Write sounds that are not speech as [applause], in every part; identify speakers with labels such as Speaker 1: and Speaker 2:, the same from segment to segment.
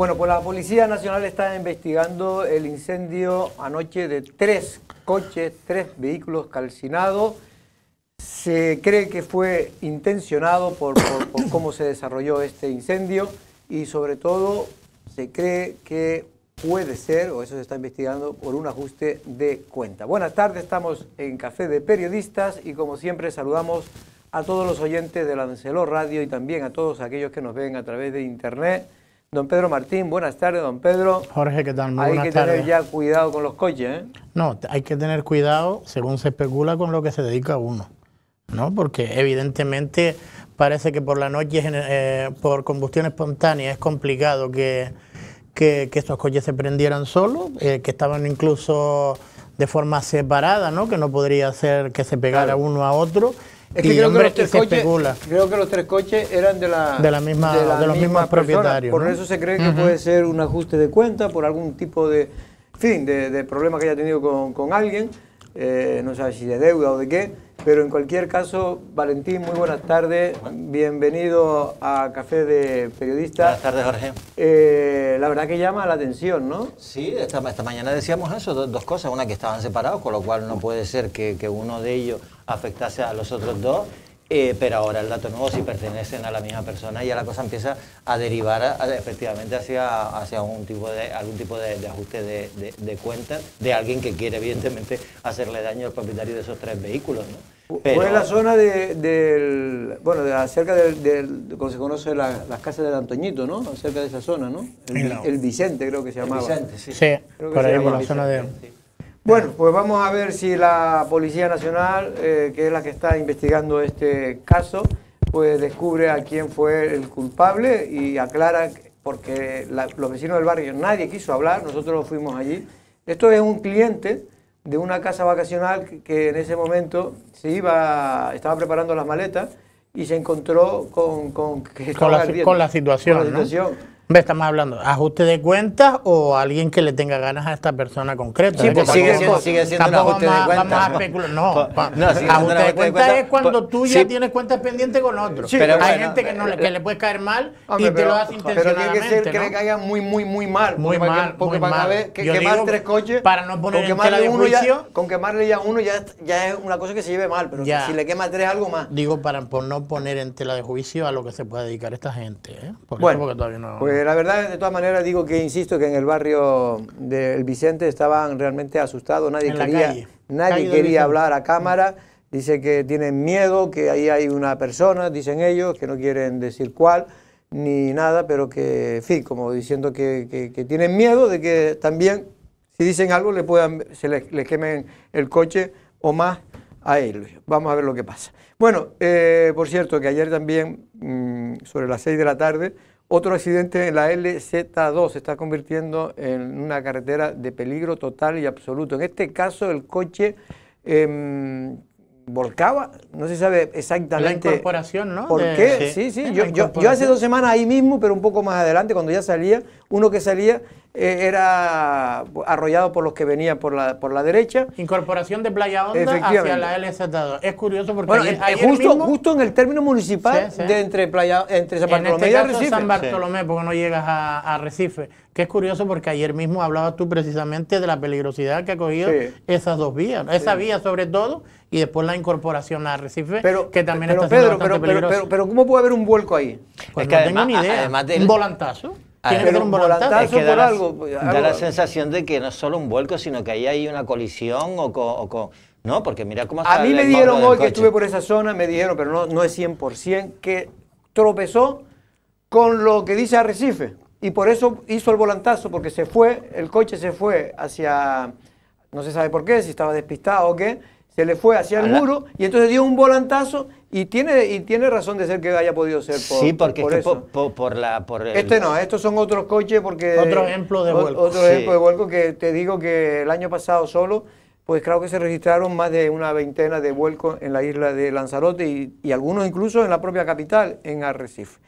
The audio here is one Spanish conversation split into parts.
Speaker 1: Bueno, pues la Policía Nacional está investigando el incendio anoche de tres coches, tres vehículos calcinados. Se cree que fue intencionado por, cómo se desarrolló este incendio y sobre todo se cree que puede ser, o eso se está investigando, por un ajuste de cuenta. Buenas tardes, estamos en Café de Periodistas y como siempre saludamos a todos los oyentes de la Radio y también a todos aquellos que nos ven a través de Internet Don Pedro Martín, buenas tardes, don Pedro.
Speaker 2: Jorge, ¿qué tal? Muy hay que tener ya
Speaker 1: cuidado con los coches, ¿eh?
Speaker 2: No, hay que tener cuidado según se especula con lo que se dedica uno, ¿no? Porque evidentemente parece que por la noche, eh, por combustión espontánea, es complicado que, estos coches se prendieran solos, eh, que estaban incluso de forma separada, ¿no? Que no podría ser que se pegara uno a otro es que, creo,
Speaker 1: que los tres coches, eran de la, misma de, los mismos propietarios. Por eso se cree que puede ser un ajuste de cuenta por algún tipo de fin de, problema que haya tenido con, alguien, eh, no sé si de deuda o de qué pero en cualquier caso, Valentín, muy buenas tardes. Bienvenido a Café de Periodistas. Buenas tardes, Jorge. Eh, la verdad que llama la atención, ¿no?
Speaker 3: Sí, esta, mañana decíamos eso, dos, cosas. Una, que estaban separados, con lo cual no puede ser que uno de ellos afectase a los otros dos. Eh, pero ahora el dato nuevo, si pertenecen a la misma persona, ya la cosa empieza a derivar efectivamente hacia, hacia tipo de, algún tipo de, ajuste de, de, de, cuenta de alguien que quiere, evidentemente, hacerle daño al propietario de esos tres vehículos. ¿no? Pero, en la
Speaker 1: zona del. bueno, de acerca del. como se conoce las casas del Antoñito, ¿no? Acerca de esa zona, ¿no? El, Vicente, creo que se llamaba. El Vicente, sí. sí creo por ahí, la zona de. Bueno, pues vamos a ver si la Policía Nacional, eh, que es la que está investigando este caso, pues descubre a quién fue el culpable y aclara, porque los vecinos del barrio nadie quiso hablar, nosotros fuimos allí. Esto es un cliente de una casa vacacional que, en ese momento se iba, estaba preparando las maletas y se encontró con, con, la, situación. situación.
Speaker 2: Estamos hablando, ajuste de cuentas o alguien que le tenga ganas a esta persona concreta. Sí, pues, sigue, siendo, pues, sigue siendo un ajuste de cuentas. No, ajuste, de cuentas es cuando pues, tú ya tienes cuentas pendientes con otro. Sí, pero hay gente que, no, le, que
Speaker 1: le puede caer mal y te lo hace intencionalmente. Pero tiene que ser que le caiga muy, muy, muy mal. Muy mal. Porque quemar tres coches. Para no poner con quemarle uno ya, Con quemarle ya uno ya, es una cosa que se lleve mal. Pero si le quema tres, algo
Speaker 2: más. Digo, para no poner en tela de juicio a lo que se puede dedicar esta gente. ¿eh? Porque todavía no. Eh,
Speaker 1: la verdad, de todas maneras, digo que insisto que en el barrio del Vicente estaban realmente asustados, nadie quería, Nadie quería hablar a cámara. Dice que tienen miedo, que ahí hay una persona, dicen ellos, que no quieren decir cuál ni nada, pero que, en fin, como diciendo que, tienen miedo de que también, si dicen algo, le puedan, se les, quemen el coche o más a ellos. Vamos a ver lo que pasa. Bueno, eh, por cierto, que ayer también, mm, sobre las 6 de la tarde, otro accidente en la LZ2 se está convirtiendo en una carretera de peligro total y absoluto. En este caso el coche em, volcaba, no se sabe exactamente. La incorporación, ¿no? ¿Por qué? Sí, sí. yo, hace dos semanas ahí mismo, pero un poco más adelante, cuando ya salía, uno que salía eh, era arrollado por los que venían por la, por la derecha. Incorporación de Playa Honda hacia la
Speaker 2: LZ2. Es curioso porque bueno, ayer, eh, eh, justo, justo en el término municipal de
Speaker 1: entre, Playa, entre San Bartolomé en este San Bartolomé,
Speaker 2: porque no llegas a, a, Recife. Que es curioso porque ayer mismo hablabas tú precisamente de la peligrosidad que ha cogido esas dos vías, esa vía sobre todo, y después la incorporación a Recife, pero, que también está siendo Pedro, pero, pero,
Speaker 1: pero, ¿cómo puede haber un vuelco ahí? Pues no
Speaker 2: tengo ni idea. Un volantazo. Tiene que dar un volantazo por la, algo. Pues, da la
Speaker 3: sensación de que no es solo un vuelco, sino que ahí hay una colisión o no, porque mira
Speaker 1: cómo A mí me dijeron hoy que estuve por esa zona, me dijeron, pero no, no es 100%, que tropezó con lo que dice Arrecife. Y por eso hizo el volantazo, porque se fue, el coche se fue hacia, no se sabe por qué, si estaba despistado o qué, se le fue hacia el muro y entonces dio un volantazo y tiene, y tiene razón de ser que haya podido ser por Sí, porque
Speaker 3: por, por, la... Por Este no,
Speaker 1: estos son otros coches porque... Otro ejemplo de vuelco. Otro ejemplo de vuelco que te digo que el año pasado solo, pues creo que se registraron más de una veintena de vuelcos en la isla de Lanzarote y, algunos incluso en la propia capital, en Arrecife.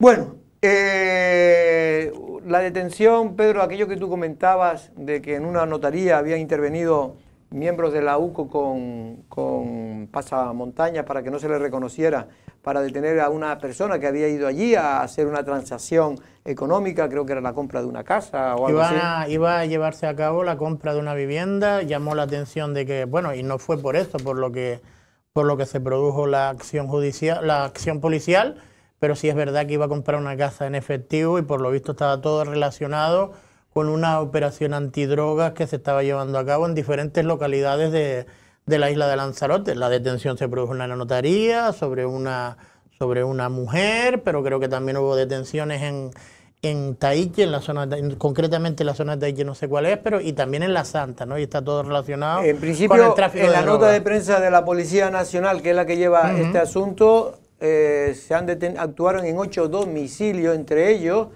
Speaker 1: Bueno, eh, la detención, Pedro, aquello que tú comentabas de que en una notaría había intervenido miembros de la UCO con, con montaña para que no se le reconociera, para detener a una persona que había ido allí a hacer una transacción económica, creo que era la compra de una casa o algo iba, así.
Speaker 2: Iba a llevarse a cabo la compra de una vivienda, llamó la atención de que, bueno, y no fue por eso, por lo que, por lo que se produjo la acción judicial, la acción policial, pero sí es verdad que iba a comprar una casa en efectivo y por lo visto estaba todo relacionado con una operación antidrogas que se estaba llevando a cabo en diferentes localidades de, de la isla de Lanzarote. La detención se produjo en la notaría sobre una, sobre una mujer, pero creo que también hubo detenciones en, en en la zona concretamente en la zona de Taique no sé cuál es, pero y también en La Santa, ¿no? Y está todo relacionado en principio, con en la nota de
Speaker 1: prensa de la Policía Nacional, que es la que lleva este asunto, eh, se han actuaron en ocho domicilios, entre ellos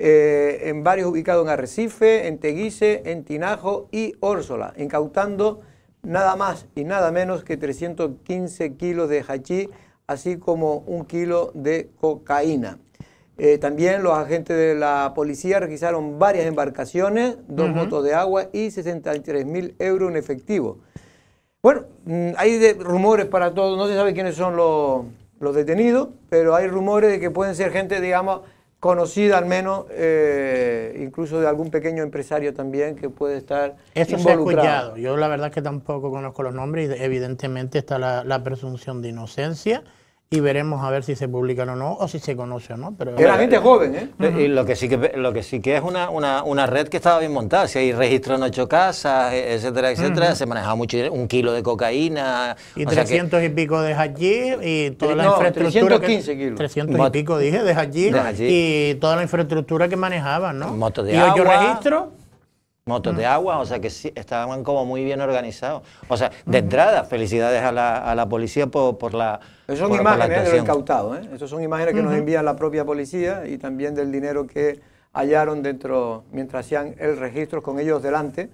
Speaker 1: eh, en varios ubicados en Arrecife, en Teguise, en Tinajo y Órsola, incautando nada más y nada menos que 315 kilos de hachís, así como un kilo de cocaína. Eh, también los agentes de la policía requisaron varias embarcaciones, dos motos de agua y 63 mil euros en efectivo. Bueno, mm, hay rumores para todos, no se sabe quiénes son los, los detenidos, pero hay rumores de que pueden ser gente, digamos, conocida al menos, eh, incluso de algún pequeño empresario también que puede estar involucrado.
Speaker 2: Yo la verdad que tampoco conozco los nombres y evidentemente está la presunción de inocencia y veremos a ver si se publican o no, o si se conoce o no. Pero era gente eh,
Speaker 3: joven, ¿eh? Y lo que sí que, lo que, sí que es una, una, red que estaba bien montada, si hay registro en ocho casas, e, etcétera, etcétera, se manejaba mucho un kilo de cocaína. Y 300
Speaker 2: y pico de allí y toda la infraestructura... que, kilos.
Speaker 3: 300 y pico, dije, de allí, y
Speaker 2: toda la infraestructura que manejaban, ¿no?
Speaker 3: y motos de mm. agua, o sea que estaban como muy bien organizados. O sea, de mm. entrada, felicidades a la, a la policía por, por la... Esas son imágenes
Speaker 1: ¿eh? son imágenes que nos envía la propia policía y también del dinero que hallaron dentro, mientras hacían el registro con ellos delante,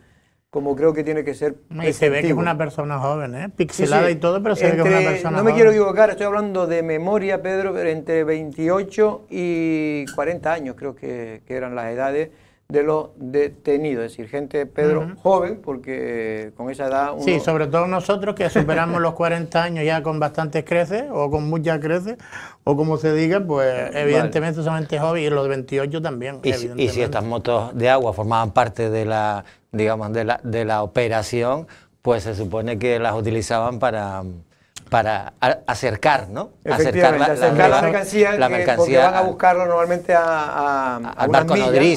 Speaker 1: como creo que tiene que ser... Y se ve que es una
Speaker 2: persona joven, ¿eh? Pixelada y todo, pero se ve que es una persona No me quiero
Speaker 1: equivocar, estoy hablando de memoria, Pedro, entre 28 y 40 años creo que, que eran las edades de los detenidos, es decir, gente, Pedro, joven, porque con esa edad... Sí, sobre
Speaker 2: todo nosotros que superamos los 40 años ya con bastantes creces, o con muchas creces, o como se diga, pues
Speaker 3: evidentemente
Speaker 2: solamente joven, y los de 28 también. Y, y si
Speaker 3: estas motos de agua formaban parte de la, digamos, de de la operación, pues se supone que las utilizaban para para acercar, ¿no? Acercar la, mercancía,
Speaker 1: porque van a buscarlo normalmente a, a, al barco o lo que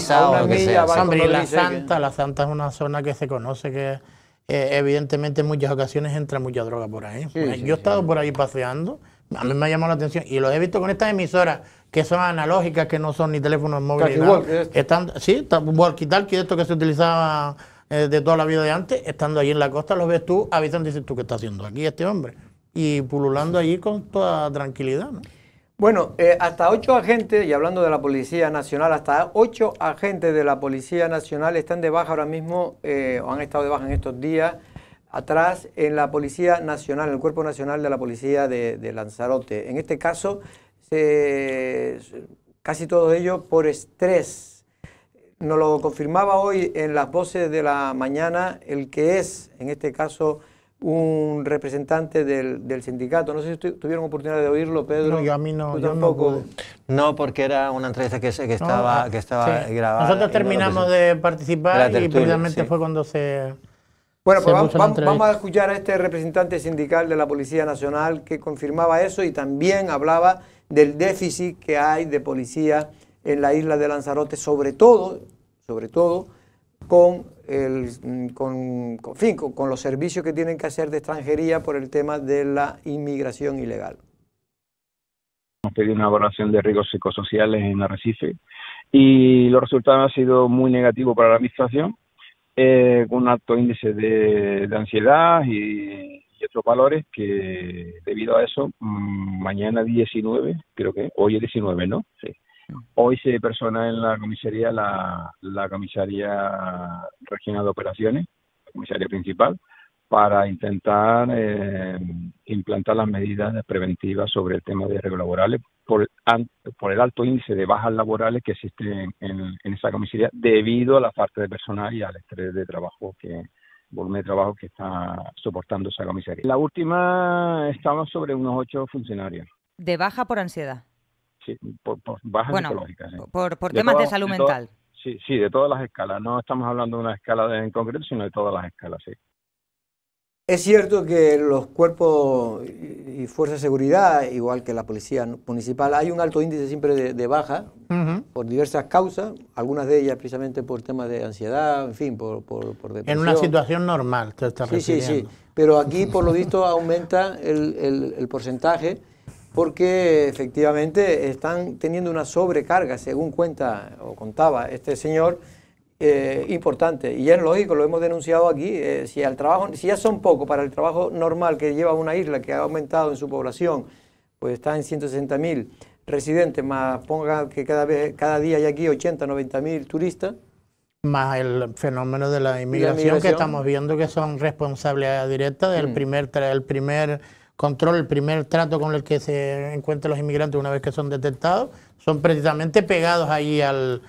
Speaker 1: sea. la Santa,
Speaker 2: la Santa es una zona que se conoce que eh, evidentemente en muchas ocasiones entra mucha droga por ahí. Pues yo he estado por ahí paseando, a mí me ha llamado la atención y lo he visto con estas emisoras que son analógicas, que no son ni teléfonos móviles. Este. Están, sí, walkie talkie, esto que se utilizaba eh, de toda la vida de antes, estando ahí en la costa, los ves tú avisan dices tú qué está haciendo aquí
Speaker 1: este hombre y pululando allí con toda tranquilidad. Bueno, eh, hasta ocho agentes, y hablando de la Policía Nacional, hasta ocho agentes de la Policía Nacional están de baja ahora mismo, eh, o han estado de baja en estos días, atrás en la Policía Nacional, en el Cuerpo Nacional de la Policía de, Lanzarote. En este caso, casi todos ellos por estrés. Nos lo confirmaba hoy en las voces de la mañana el que es, en este caso, un representante del, sindicato. No sé si tuvieron oportunidad de oírlo, Pedro. No, yo a mí no. tampoco.
Speaker 3: No, porque era una entrevista que, ah, que estaba, que estaba grabada. Nosotros terminamos
Speaker 2: de participar y precisamente fue cuando se. Bueno, pues vamos, vamos, a
Speaker 1: escuchar a este representante sindical de la Policía Nacional que confirmaba eso y también hablaba del déficit que hay de policía en la isla de Lanzarote, sobre todo, sobre todo con el, mm, con, los servicios que tienen que hacer de extranjería por el tema de la inmigración ilegal.
Speaker 4: Hemos pedido una evaluación de riesgos psicosociales en Arrecife y los resultados han sido muy negativos para la administración, eh, con un alto índice de, ansiedad y, otros valores que debido a eso, mm, mañana 19, creo que, hoy es 19, ¿no? Sí Hoy se persona en la comisaría, la, comisaría regional de operaciones, la comisaría principal, para intentar eh, implantar las medidas preventivas sobre el tema de riesgos laborales por, el alto índice de bajas laborales que existe en, en, esa comisaría debido a la falta de personal y al estrés de trabajo que volumen de trabajo que está soportando esa comisaría. La última estamos sobre unos ocho funcionarios.
Speaker 5: De baja por ansiedad
Speaker 4: por, Por, temas de salud mental. sí, sí, de todas las escalas. No estamos hablando de una escala en concreto, sino de todas las escalas, sí.
Speaker 1: Es cierto que los cuerpos y fuerzas de seguridad, igual que la policía municipal, hay un alto índice siempre de, baja por diversas causas, algunas de ellas precisamente por temas de ansiedad, en fin, por, por, depresión. En una situación
Speaker 2: normal te estás Sí, sí, sí.
Speaker 1: Pero aquí, por lo visto, aumenta el, el, el porcentaje porque efectivamente están teniendo una sobrecarga, según cuenta o contaba este señor, eh, importante. Y es lógico, lo hemos denunciado aquí, eh, si, al trabajo, si ya son pocos para el trabajo normal que lleva una isla que ha aumentado en su población, pues está en 160.000 residentes, más ponga que cada, vez, cada día hay aquí 80, 90.000 turistas,
Speaker 2: más el fenómeno de la inmigración, que estamos viendo que son responsabilidad directa del mm. primer el primer control, el primer trato con el que se encuentran los inmigrantes una vez que son detectados, son precisamente pegados ahí al,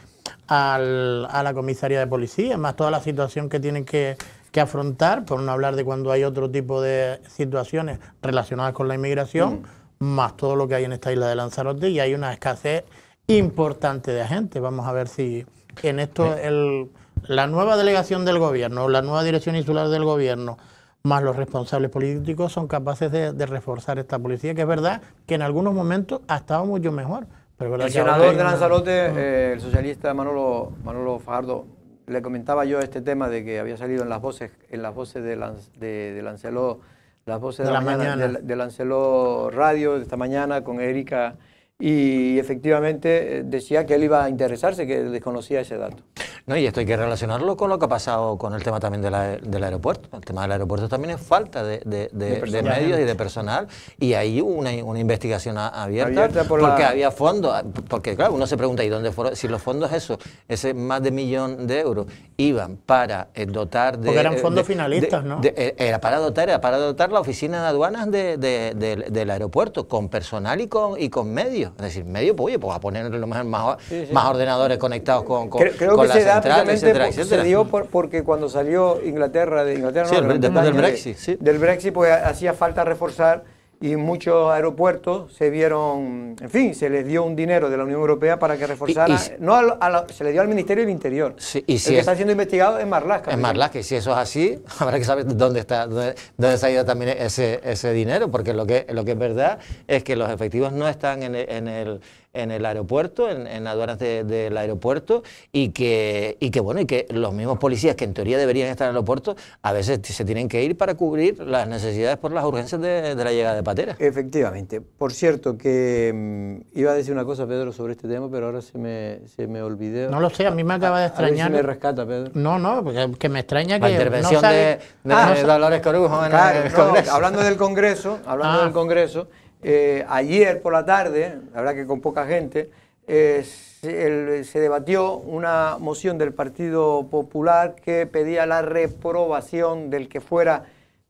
Speaker 2: a la comisaría de policía, más toda la situación que tienen que, que, afrontar, por no hablar de cuando hay otro tipo de situaciones relacionadas con la inmigración, mm. más todo lo que hay en esta isla de Lanzarote y hay una escasez importante de agentes. Vamos a ver si en esto el, la nueva delegación del gobierno, la nueva dirección insular del gobierno, más los responsables políticos son capaces de, reforzar esta policía, que es verdad que en algunos momentos ha estado mucho mejor. Pero el senador de Lanzarote,
Speaker 1: mm. eh, el socialista Manolo, Manolo Fajardo, le comentaba yo este tema de que había salido en las voces, en las voces de, Lanz, las voces de, la, mañana, De, Lancelot Radio de esta mañana con Erika y efectivamente eh, decía que él iba a interesarse, que desconocía ese dato.
Speaker 3: No, y esto hay que relacionarlo con lo que ha pasado con el tema también del aeropuerto. El tema del aeropuerto también es falta de, medios y de personal. Y hay una, una investigación abierta, porque había fondos. Porque, claro, uno se pregunta, ¿y dónde fueron? Si los fondos, eso, ese más de millón de euros, iban para eh, dotar de. Porque eran eh, fondos finalistas, ¿no? Eh, era para dotar, para dotar la oficina de aduanas del aeropuerto con personal y con, y con medios. Es decir, medios, pues, oye, pues a poner lo mejor, más, ordenadores conectados con, pues, se dio
Speaker 1: porque cuando salió Inglaterra de Inglaterra, después del Brexit, sí. del Brexit, pues hacía falta reforzar y muchos aeropuertos se vieron, en fin, se les dio un dinero de la Unión Europea para que reforzara no se le dio al Ministerio del Interior. y el que está siendo investigado en Marlaska. En Marlaska,
Speaker 3: y si eso es así, [laughs] habrá que saber dónde está, dónde, ha ido también ese, ese dinero, porque lo que, lo que es verdad es que los efectivos no están en en el en el aeropuerto, en, en aduanas del aeropuerto, y que, y que bueno, y que los mismos policías que en teoría deberían estar en el aeropuerto, a veces se tienen que ir para cubrir las necesidades por las urgencias de,
Speaker 1: la llegada de pateras Efectivamente. Por cierto, que mm, iba a decir una cosa, Pedro, sobre este tema, pero ahora se me, se me olvidó. No lo sé, a mí
Speaker 2: me acaba de extrañar. A me rescata, Pedro. No, no, porque que me extraña que. La intervención de, ah, Dolores Corujo. el, hablando del
Speaker 1: Congreso, hablando del ah. Congreso. Eh, ayer por la tarde, la verdad que con poca gente, eh, se, debatió una moción del Partido Popular que pedía la reprobación del que fuera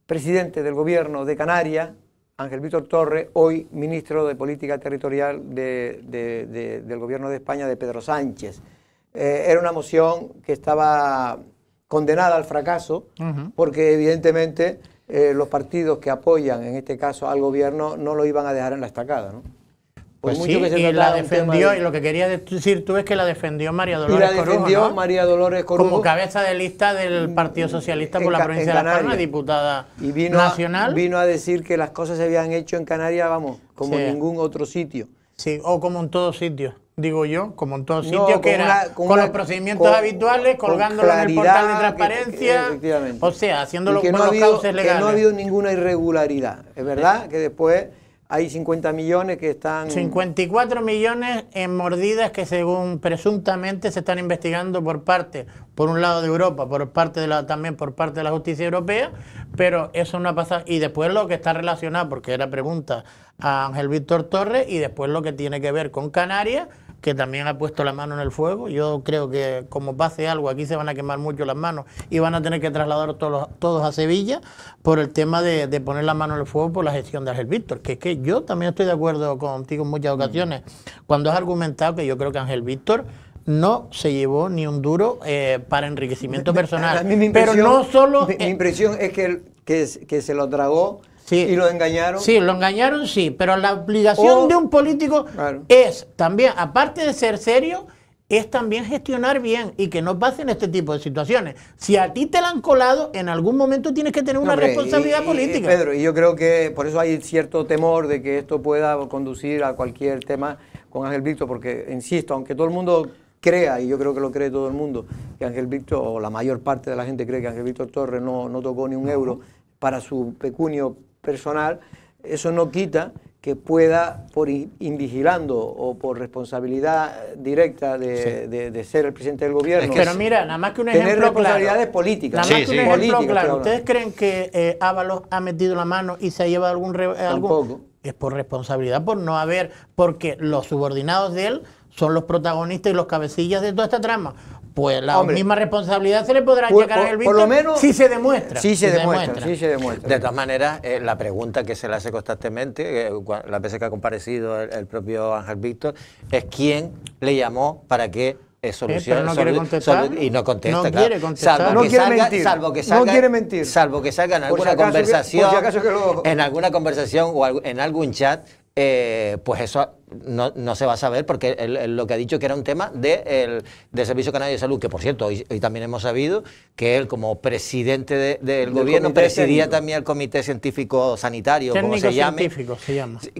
Speaker 1: presidente del gobierno de Canarias, Ángel Víctor Torres, hoy ministro de Política Territorial del gobierno de España de Pedro Sánchez. Eh, era una moción que estaba condenada al fracaso, porque evidentemente eh, los partidos que apoyan, en este caso al gobierno, no lo iban a dejar en la estacada, ¿no? Pues, y la defendió, y lo
Speaker 2: que quería decir tú es que la defendió María Dolores Corujo. María Dolores Como cabeza de lista del mm, Partido Socialista por la provincia de La diputada y vino nacional.
Speaker 1: vino a decir que las cosas se habían hecho en Canarias, vamos, como en ningún otro sitio. Sí, o como en todos sitios digo yo, como en todo sitio, que era con, los procedimientos habituales, colgándolo en el portal de transparencia,
Speaker 2: o sea, haciéndolo que con los legales. no ha habido
Speaker 1: ninguna irregularidad, es verdad que después hay 50 millones que están... 54 millones
Speaker 2: en mordidas que según presuntamente se están investigando por parte, por un lado de Europa, por parte de la, también por parte de la justicia europea, pero eso no ha pasado. Y después lo que está relacionado, porque era pregunta a Ángel Víctor Torres, y después lo que tiene que ver con Canarias, que también ha puesto la mano en el fuego. Yo creo que como pase algo, aquí se van a quemar mucho las manos y van a tener que trasladar todos, a Sevilla por el tema de, poner la mano en el fuego por la gestión de Ángel Víctor. Que es que yo también estoy de acuerdo contigo en muchas mm. ocasiones cuando has argumentado que yo creo que Ángel Víctor no se llevó ni un duro eh, para enriquecimiento
Speaker 1: personal. pero no solo... Mi, impresión es que, que se lo tragó ¿Y lo engañaron? Sí, lo engañaron, sí, pero la obligación oh. de
Speaker 2: un político es también, aparte de ser serio, es también gestionar bien y que no pasen este tipo de situaciones. Si a ti te la han colado, en algún momento tienes que tener una responsabilidad política. Pedro,
Speaker 1: y yo creo que por eso hay cierto temor de que esto pueda conducir a cualquier tema con Ángel Víctor, porque, insisto, aunque todo el mundo crea, y yo creo que lo cree todo el mundo, que Ángel Víctor, o la mayor parte de la gente cree que Ángel Víctor Torres no, no tocó ni un euro para su pecunio personal, eso no quita que pueda, por invigilando o por responsabilidad directa de, ser el presidente del gobierno. pero mira,
Speaker 2: nada más que un ejemplo. Tener responsabilidades
Speaker 1: políticas. Nada más un ejemplo claro. ¿Ustedes
Speaker 2: creen que eh, Ábalos ha metido la mano y se ha llevado algún, algún. Es por responsabilidad, por no haber. Porque los subordinados de él son los protagonistas y los cabecillas de toda esta trama
Speaker 3: pues la misma
Speaker 2: responsabilidad se le podrá llegar por, el si se demuestra. Si se, demuestra,
Speaker 3: De todas maneras, eh, la pregunta que se le hace constantemente, eh, la las veces que ha comparecido el, propio Ángel Víctor, es quién le llamó para que solucione. Eh, no y no contesta. No quiere contestar. no quiere mentir. salvo que salga, en alguna conversación, en alguna conversación o en algún chat, pues eso no, no, se va a saber porque lo que ha dicho que era un tema del Servicio Canario de Salud, que por cierto, hoy, también hemos sabido que él como presidente del gobierno presidía también el Comité Científico Sanitario, como se se llama.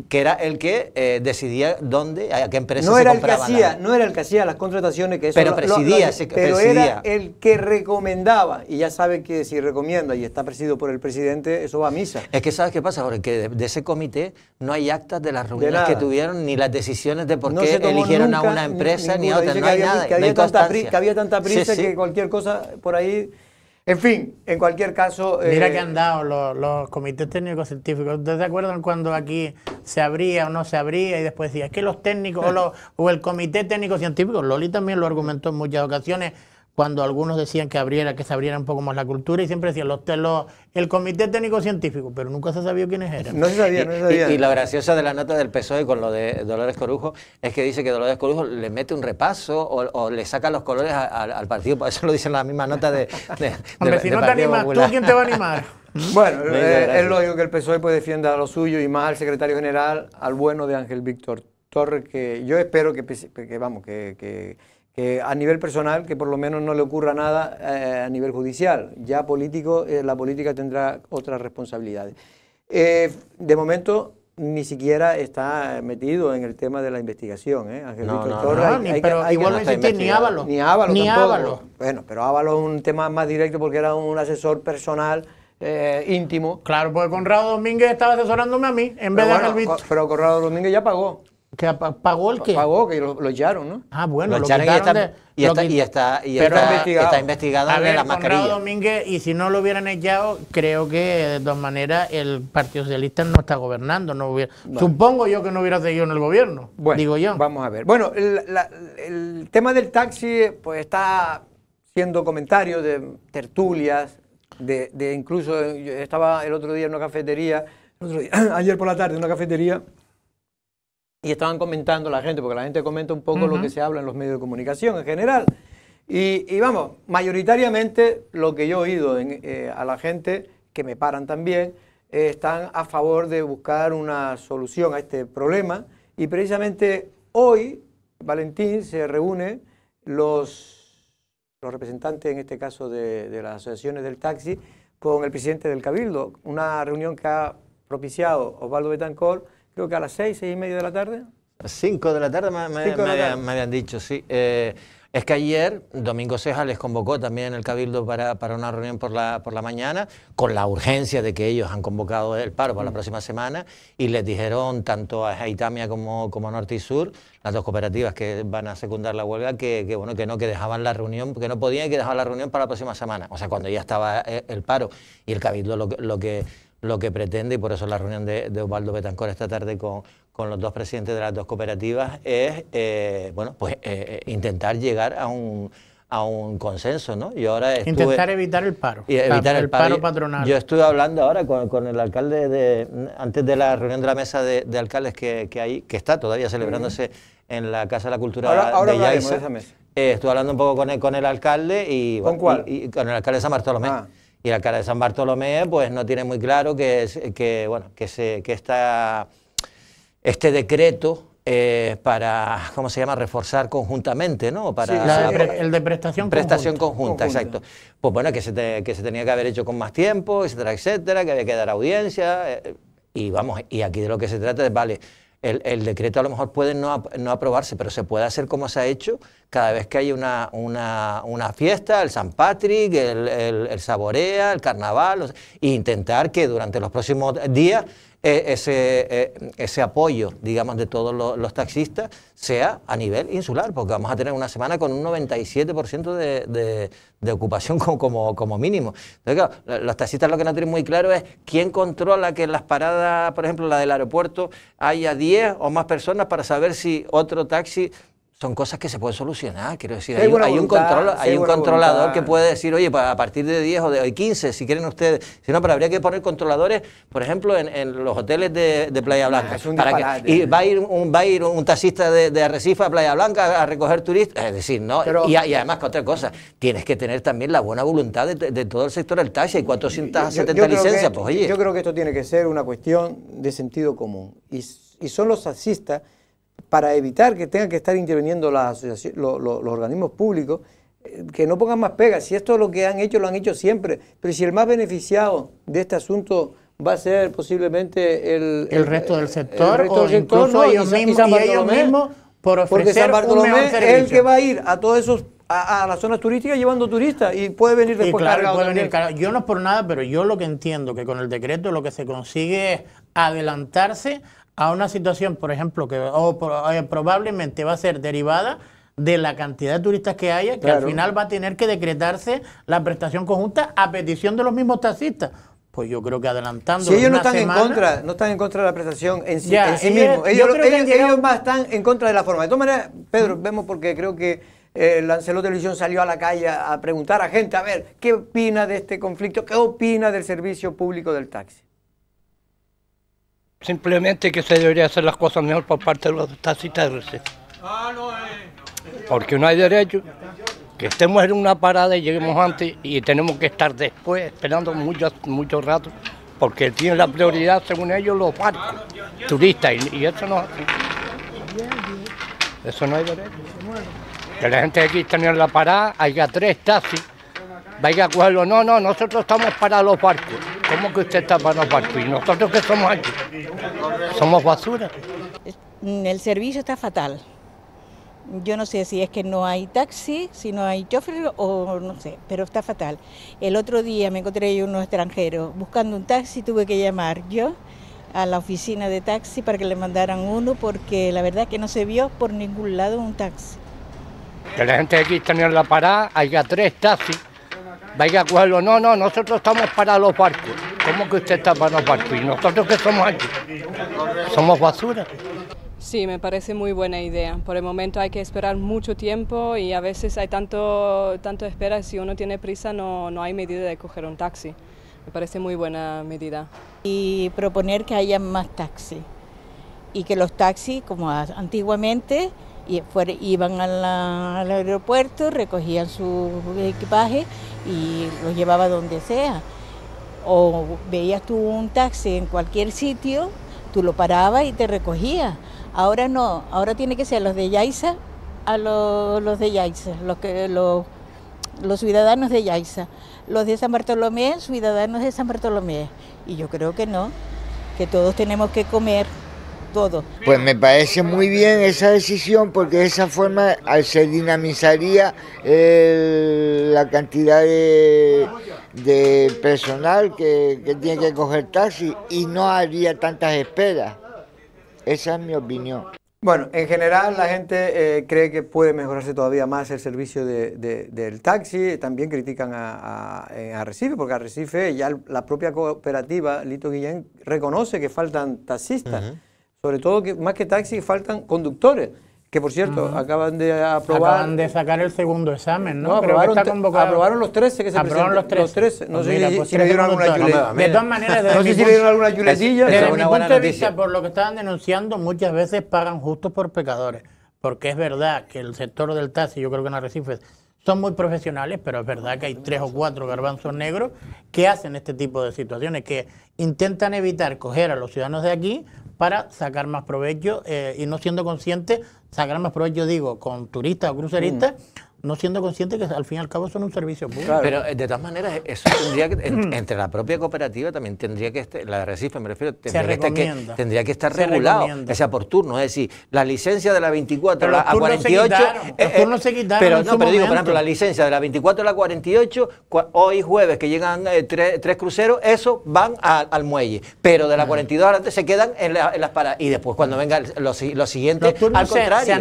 Speaker 3: que era el que eh, decidía dónde, a qué empresa no se era el que hacía,
Speaker 1: No era el que hacía las contrataciones, que eso pero presidía, pero era el que recomendaba, y ya sabe que si recomienda y está presidido por el presidente, eso va a misa.
Speaker 3: Es que sabes qué pasa, porque que de, de ese comité no hay actas de las reuniones que tuvieron ni las decisiones de por qué eligieron a una empresa ni, a otra. No hay nada. Que había, tanta prisa, que
Speaker 1: cualquier cosa por ahí.
Speaker 2: En fin, en cualquier caso. Mira eh, que han dado los, comités técnicos científicos. ¿Ustedes se acuerdan cuando aquí se abría o no se abría y después decía, es que los técnicos o, o el comité técnico científico, Loli también lo argumentó en muchas ocasiones, cuando algunos decían que abriera, que se abriera un poco más la cultura, y siempre decían los, el comité técnico científico, pero nunca se sabía quiénes
Speaker 3: eran. No se sabía, no se sabía. Y, la graciosa lo gracioso de la nota del PSOE con lo de Dolores Corujo es que dice que Dolores Corujo le mete un repaso o, le saca los colores al partido, por eso lo dicen las mismas notas de,
Speaker 6: de, [laughs] Hombre, si no te animas, ¿tú quién te va a animar? [laughs] bueno, eh, es
Speaker 1: lógico que el PSOE pues defienda lo suyo y más al secretario general, al bueno de Ángel Víctor Torre, que yo espero que, vamos, que eh, a nivel personal, que por lo menos no le ocurra nada eh, a nivel judicial. Ya político, eh, la política tendrá otras responsabilidades. de momento, ni siquiera está metido en el tema de la investigación, ¿eh? no, Torres. No, ni, pero ni Ni ni Bueno, pero Ábalos es un tema más directo porque era un asesor personal íntimo. Claro, porque Conrado Domínguez estaba asesorándome a mí en vez de a Víctor. Pero Conrado Domínguez ya pagó. Que pagó el que. Pagó, que lo, echaron, ¿no? Ah, bueno, lo, echaron y está, está, investigado. la mascarilla.
Speaker 2: Domínguez, y si no lo hubieran echado, creo que de todas maneras el Partido Socialista no está gobernando. no Supongo yo que no hubiera seguido en el gobierno, bueno, digo yo. Vamos a ver. Bueno,
Speaker 1: el, tema del taxi pues está siendo comentario de tertulias, de, de incluso yo estaba el otro día en una cafetería, otro día, [clears throat] ayer por la tarde en una cafetería y estaban comentando la gente, porque la gente comenta un poco lo que se habla en los medios de comunicación en general. Y, vamos, mayoritariamente lo que yo he oído eh, a la gente, que me paran también, eh, están a favor de buscar una solución a este problema. Y precisamente hoy, Valentín, se reúne los, representantes, en este caso de, las asociaciones del taxi, con el presidente del Cabildo. Una reunión que ha propiciado Osvaldo Betancor creo que a las seis, seis y media de la tarde. cinco de la tarde me,
Speaker 3: habían dicho, sí. Eh, es que ayer Domingo Ceja les convocó también el Cabildo para, una reunión por la, mañana, con la urgencia de que ellos han convocado el paro para la mm. próxima semana, y les dijeron tanto a Jaitamia como, a Norte y Sur, las dos cooperativas que van a secundar la huelga, que, bueno, que no, que dejaban la reunión, que no podían que dejaban la reunión para la próxima semana. O sea, cuando ya estaba eh, el, paro. Y el Cabildo lo que lo que pretende, y por eso la reunión de, Osvaldo Betancor esta tarde con, con, los dos presidentes de las dos cooperativas, es eh, bueno, pues, eh, eh, intentar llegar a un, a un consenso, ¿no? Y ahora Intentar evitar el paro. evitar el, paro, patronal. Yo estuve hablando ahora con, el alcalde de, antes de la reunión de la mesa de, alcaldes que, hay, que está todavía celebrándose en la Casa de la Cultura de Yaiza. estuve hablando un poco con el, con el alcalde y... ¿Con el alcalde de San Bartolomé. Ah. Y la cara de San Bartolomé pues no tiene muy claro que, es, bueno, que, se, que esta, este decreto eh, para, ¿cómo se llama?, reforzar conjuntamente, ¿no? Para,
Speaker 2: el de prestación conjunta, Prestación conjunta. exacto.
Speaker 3: Pues bueno, que se, que se tenía que haber hecho con más tiempo, etcétera, etcétera, que había que dar audiencia. Eh, y vamos, y aquí de lo que se trata es, vale, el, decreto a lo mejor puede no, no, aprobarse, pero se puede hacer como se ha hecho cada vez que hay una, fiesta, el San Patrick, el, Saborea, el Carnaval, e intentar que durante los próximos días eh, ese, eh, ese apoyo, digamos, de todos los, taxistas sea a nivel insular, porque vamos a tener una semana con un 97% de, de, ocupación [laughs] como, como, como mínimo. Entonces, claro, los taxistas lo que no tienen muy claro es quién controla que en las paradas, por ejemplo, la del aeropuerto, haya 10 o más personas para saber si otro taxi son cosas que se pueden solucionar. Quiero decir, hay, un control, hay, un, controlador que puede decir, oye, a partir de 10 o de hoy 15, si quieren ustedes. Si pero habría que poner controladores, por ejemplo, en, los hoteles de, Playa ah, Blanca. y va a ir un, va a ir un taxista de, Arrecifa... a Playa Blanca a, recoger turistas. Es decir, no. y, además, con otra cosa, tienes que tener también la buena voluntad de, todo el sector del taxi. Hay 470 licencias, pues oye. Yo
Speaker 1: creo que esto tiene que ser una cuestión de sentido común. y son los taxistas para evitar que tengan que estar interviniendo los, organismos públicos, eh, que no pongan más pegas. Si esto es lo que han hecho, lo han hecho siempre. Pero si el más beneficiado de este asunto va a ser posiblemente el, el, resto del sector, o incluso ellos, mismos, por ofrecer el que va a ir a todos esos a, las zonas turísticas llevando turistas y puede venir después claro,
Speaker 2: Yo no es por nada, pero yo lo que entiendo que con el decreto lo que se consigue es adelantarse a una situación, por ejemplo, que eh, probablemente va a ser derivada de la cantidad de turistas que haya, que al final va a tener que decretarse la prestación conjunta a petición de los mismos taxistas. Pues yo creo que adelantando. Si ellos no están en contra, no
Speaker 1: están en contra de la prestación en sí, mismo. ellos, más están en contra de la forma. De todas maneras, Pedro, vemos porque creo que el eh, Lancelot Televisión salió a la calle a preguntar a gente, a ver, ¿qué opina de este conflicto? ¿Qué opina del servicio público del taxi?
Speaker 2: Simplemente que se debería hacer las cosas mejor por parte de los taxistas de
Speaker 7: Porque no hay derecho
Speaker 2: que estemos en una parada y lleguemos antes y tenemos que estar después esperando mucho, rato porque tienen la prioridad, según ellos, los barcos turistas y, eso no Eso no hay derecho. Que la gente aquí está en la parada, haya tres taxis Vaya acuerdo, no, no, nosotros estamos para los barcos. ¿Cómo que usted está para los barcos? ¿Y nosotros que somos aquí? Somos basura.
Speaker 5: El servicio está fatal. Yo no sé si es que no hay taxi, si no hay chofer o no sé, pero está fatal. El otro día me encontré yo unos extranjeros buscando un taxi, tuve que llamar yo a la oficina de taxi para que le mandaran uno porque la verdad es que no se vio por ningún lado un taxi.
Speaker 2: Que la gente aquí en la parada, hay ya tres taxis Vaya acuerdo, no, no, nosotros estamos para los barcos. ¿Cómo que usted está para los barcos? ¿Y nosotros que somos aquí? Somos basura.
Speaker 5: Sí, me parece muy buena idea. Por el momento hay que esperar mucho tiempo y a veces hay tanto, tanto espera, si uno tiene prisa no, no hay medida de coger un taxi. Me parece muy buena medida. Y proponer que haya más taxis, y que los taxis, como antiguamente, iban al aeropuerto, recogían su equipaje y los llevaba donde sea. O veías tú un taxi en cualquier sitio, tú lo parabas y te recogías. Ahora no, ahora tiene que ser los de Yaiza a los, de Yaiza, los, ciudadanos de Yaiza. Los de San Bartolomé, ciudadanos de San Bartolomé. Y yo creo que no, que todos tenemos que comer todo.
Speaker 2: Pues me parece muy bien esa decisión porque de esa
Speaker 4: forma se dinamizaría la cantidad
Speaker 1: de, personal que, tiene que coger taxi y no haría tantas esperas. Esa es mi opinión. Bueno, en general la gente eh, cree que puede mejorarse todavía más el servicio del taxi, también critican eh, a, Recife, porque a Recife ya la propia cooperativa Lito Guillén reconoce que faltan taxistas sobre todo que más que taxis faltan conductores. Que por cierto, acaban de aprobar. Acaban
Speaker 2: de sacar el segundo examen, ¿no? no aprobaron, aprobaron
Speaker 1: los 13 que se aprobaron los 13. Los 13. No sé pues si, le dieron alguna chuletilla. De todas maneras, no sé si le dieron alguna chuletilla. Desde, mi punto de vista,
Speaker 2: por lo que estaban denunciando, muchas veces pagan justo por pecadores. Porque es verdad que el sector del taxi, yo creo que en Arrecife son muy profesionales, pero es verdad que hay tres o cuatro garbanzos negros que hacen este tipo de situaciones, que intentan evitar coger a los ciudadanos de aquí para sacar más provecho eh, y no siendo consciente, sacar más provecho, digo, con turistas o cruceristas. Mm no siendo consciente que al fin y al cabo son un servicio público. Pero eh, de todas
Speaker 3: maneras, eso tendría que, mm. entre la propia cooperativa también tendría que, estar, la de Recife me refiero, tendría, que, tendría que estar regulado, por turno, es decir, la licencia de la 24 a 48... Eh, eh,
Speaker 2: pero, no, pero digo, por ejemplo, la
Speaker 3: licencia de la 24 a la 48, hoy jueves que llegan tres, cruceros, eso van al muelle, pero de la 42 adelante se quedan en, las paradas, y después cuando vengan los, siguientes, al contrario.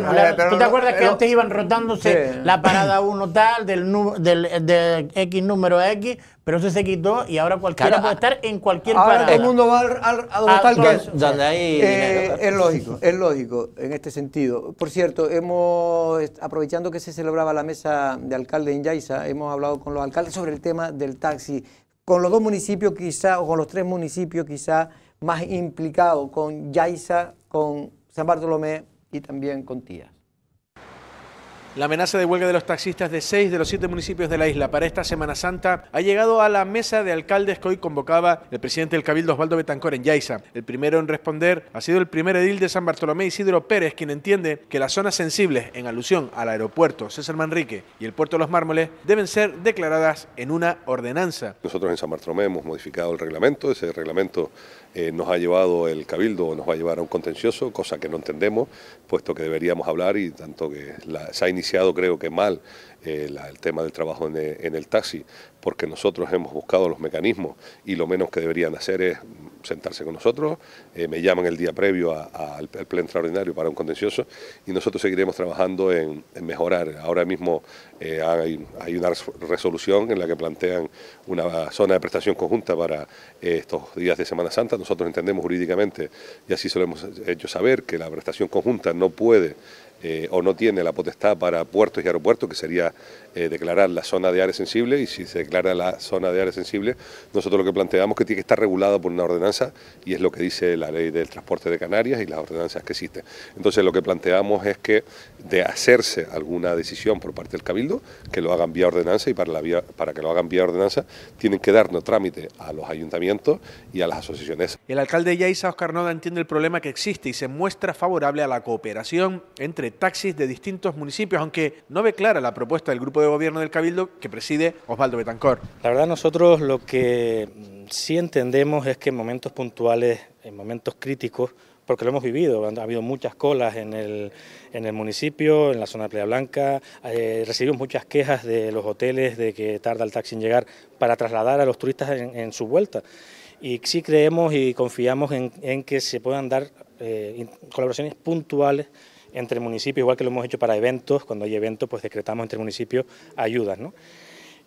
Speaker 3: ¿Tú te acuerdas que antes iban
Speaker 2: rotándose la parada parada uno tal, del, del, de X número X, pero eso se quitó y ahora cualquiera puede estar en cualquier parada. Ahora todo el mundo va a ah, eh, es
Speaker 1: lógico, es lógico en este sentido. Por cierto, hemos aprovechando que se celebraba la mesa de alcalde en Yaiza, hemos hablado con los alcaldes sobre el tema del taxi. Con los dos municipios quizá, o con los tres municipios quizá más implicados, con Yaiza, con San Bartolomé y también con Tías.
Speaker 6: La amenaza de huelga de los taxistas de seis de los siete municipios de la isla para esta Semana Santa ha llegado a la mesa de alcaldes que hoy convocaba el presidente del Cabildo Osvaldo Betancor en Yaiza. El primero en responder ha sido el primer edil de San Bartolomé Isidro Pérez, quien entiende que las zonas sensibles, en alusión al aeropuerto César Manrique y el puerto de los Mármoles, deben ser declaradas en una ordenanza.
Speaker 8: Nosotros en San Bartolomé hemos modificado el reglamento, ese reglamento eh, nos ha llevado el cabildo o nos va a llevar a un contencioso, cosa que no entendemos, puesto que deberíamos hablar y tanto que se ha iniciado creo que mal eh, el tema del trabajo eh, en el taxi, porque nosotros hemos buscado los mecanismos y lo menos que deberían hacer es sentarse con nosotros, eh, me llaman el día previo al, pleno extraordinario para un contencioso y nosotros seguiremos trabajando en, mejorar. Ahora mismo eh, hay, una resolución en la que plantean una zona de prestación conjunta para eh, estos días de Semana Santa. Nosotros entendemos jurídicamente, y así se lo hemos hecho saber, que la prestación conjunta no puede o no tiene la potestad para puertos y aeropuertos, que sería eh, declarar la zona de área sensible y si se declara la zona de área sensible, nosotros lo que planteamos es que tiene que estar regulado por una ordenanza y es lo que dice la ley del transporte de Canarias y las ordenanzas que existen. Entonces lo que planteamos es que de hacerse alguna decisión por parte del Cabildo, que lo hagan vía ordenanza y para, la para que lo hagan vía ordenanza tienen que darnos trámite a los ayuntamientos y a las asociaciones.
Speaker 6: El alcalde de Oscar Noda, entiende el problema que existe y se muestra favorable a la cooperación entre taxis de distintos municipios, aunque no ve clara la propuesta del grupo de gobierno del Cabildo que preside Osvaldo Betancor. La verdad nosotros lo que mm, sí entendemos es que en momentos puntuales, en momentos
Speaker 2: críticos, porque lo hemos vivido, ha habido muchas colas en el, en el municipio, en la zona de Playa Blanca, eh, recibimos muchas quejas de los hoteles de que tarda el taxi en llegar para trasladar a los turistas en, su vuelta. Y sí creemos y confiamos en, que se puedan dar eh, colaboraciones puntuales entre municipios, igual que lo hemos hecho para eventos, cuando hay eventos pues decretamos entre municipios ayudas. ¿no?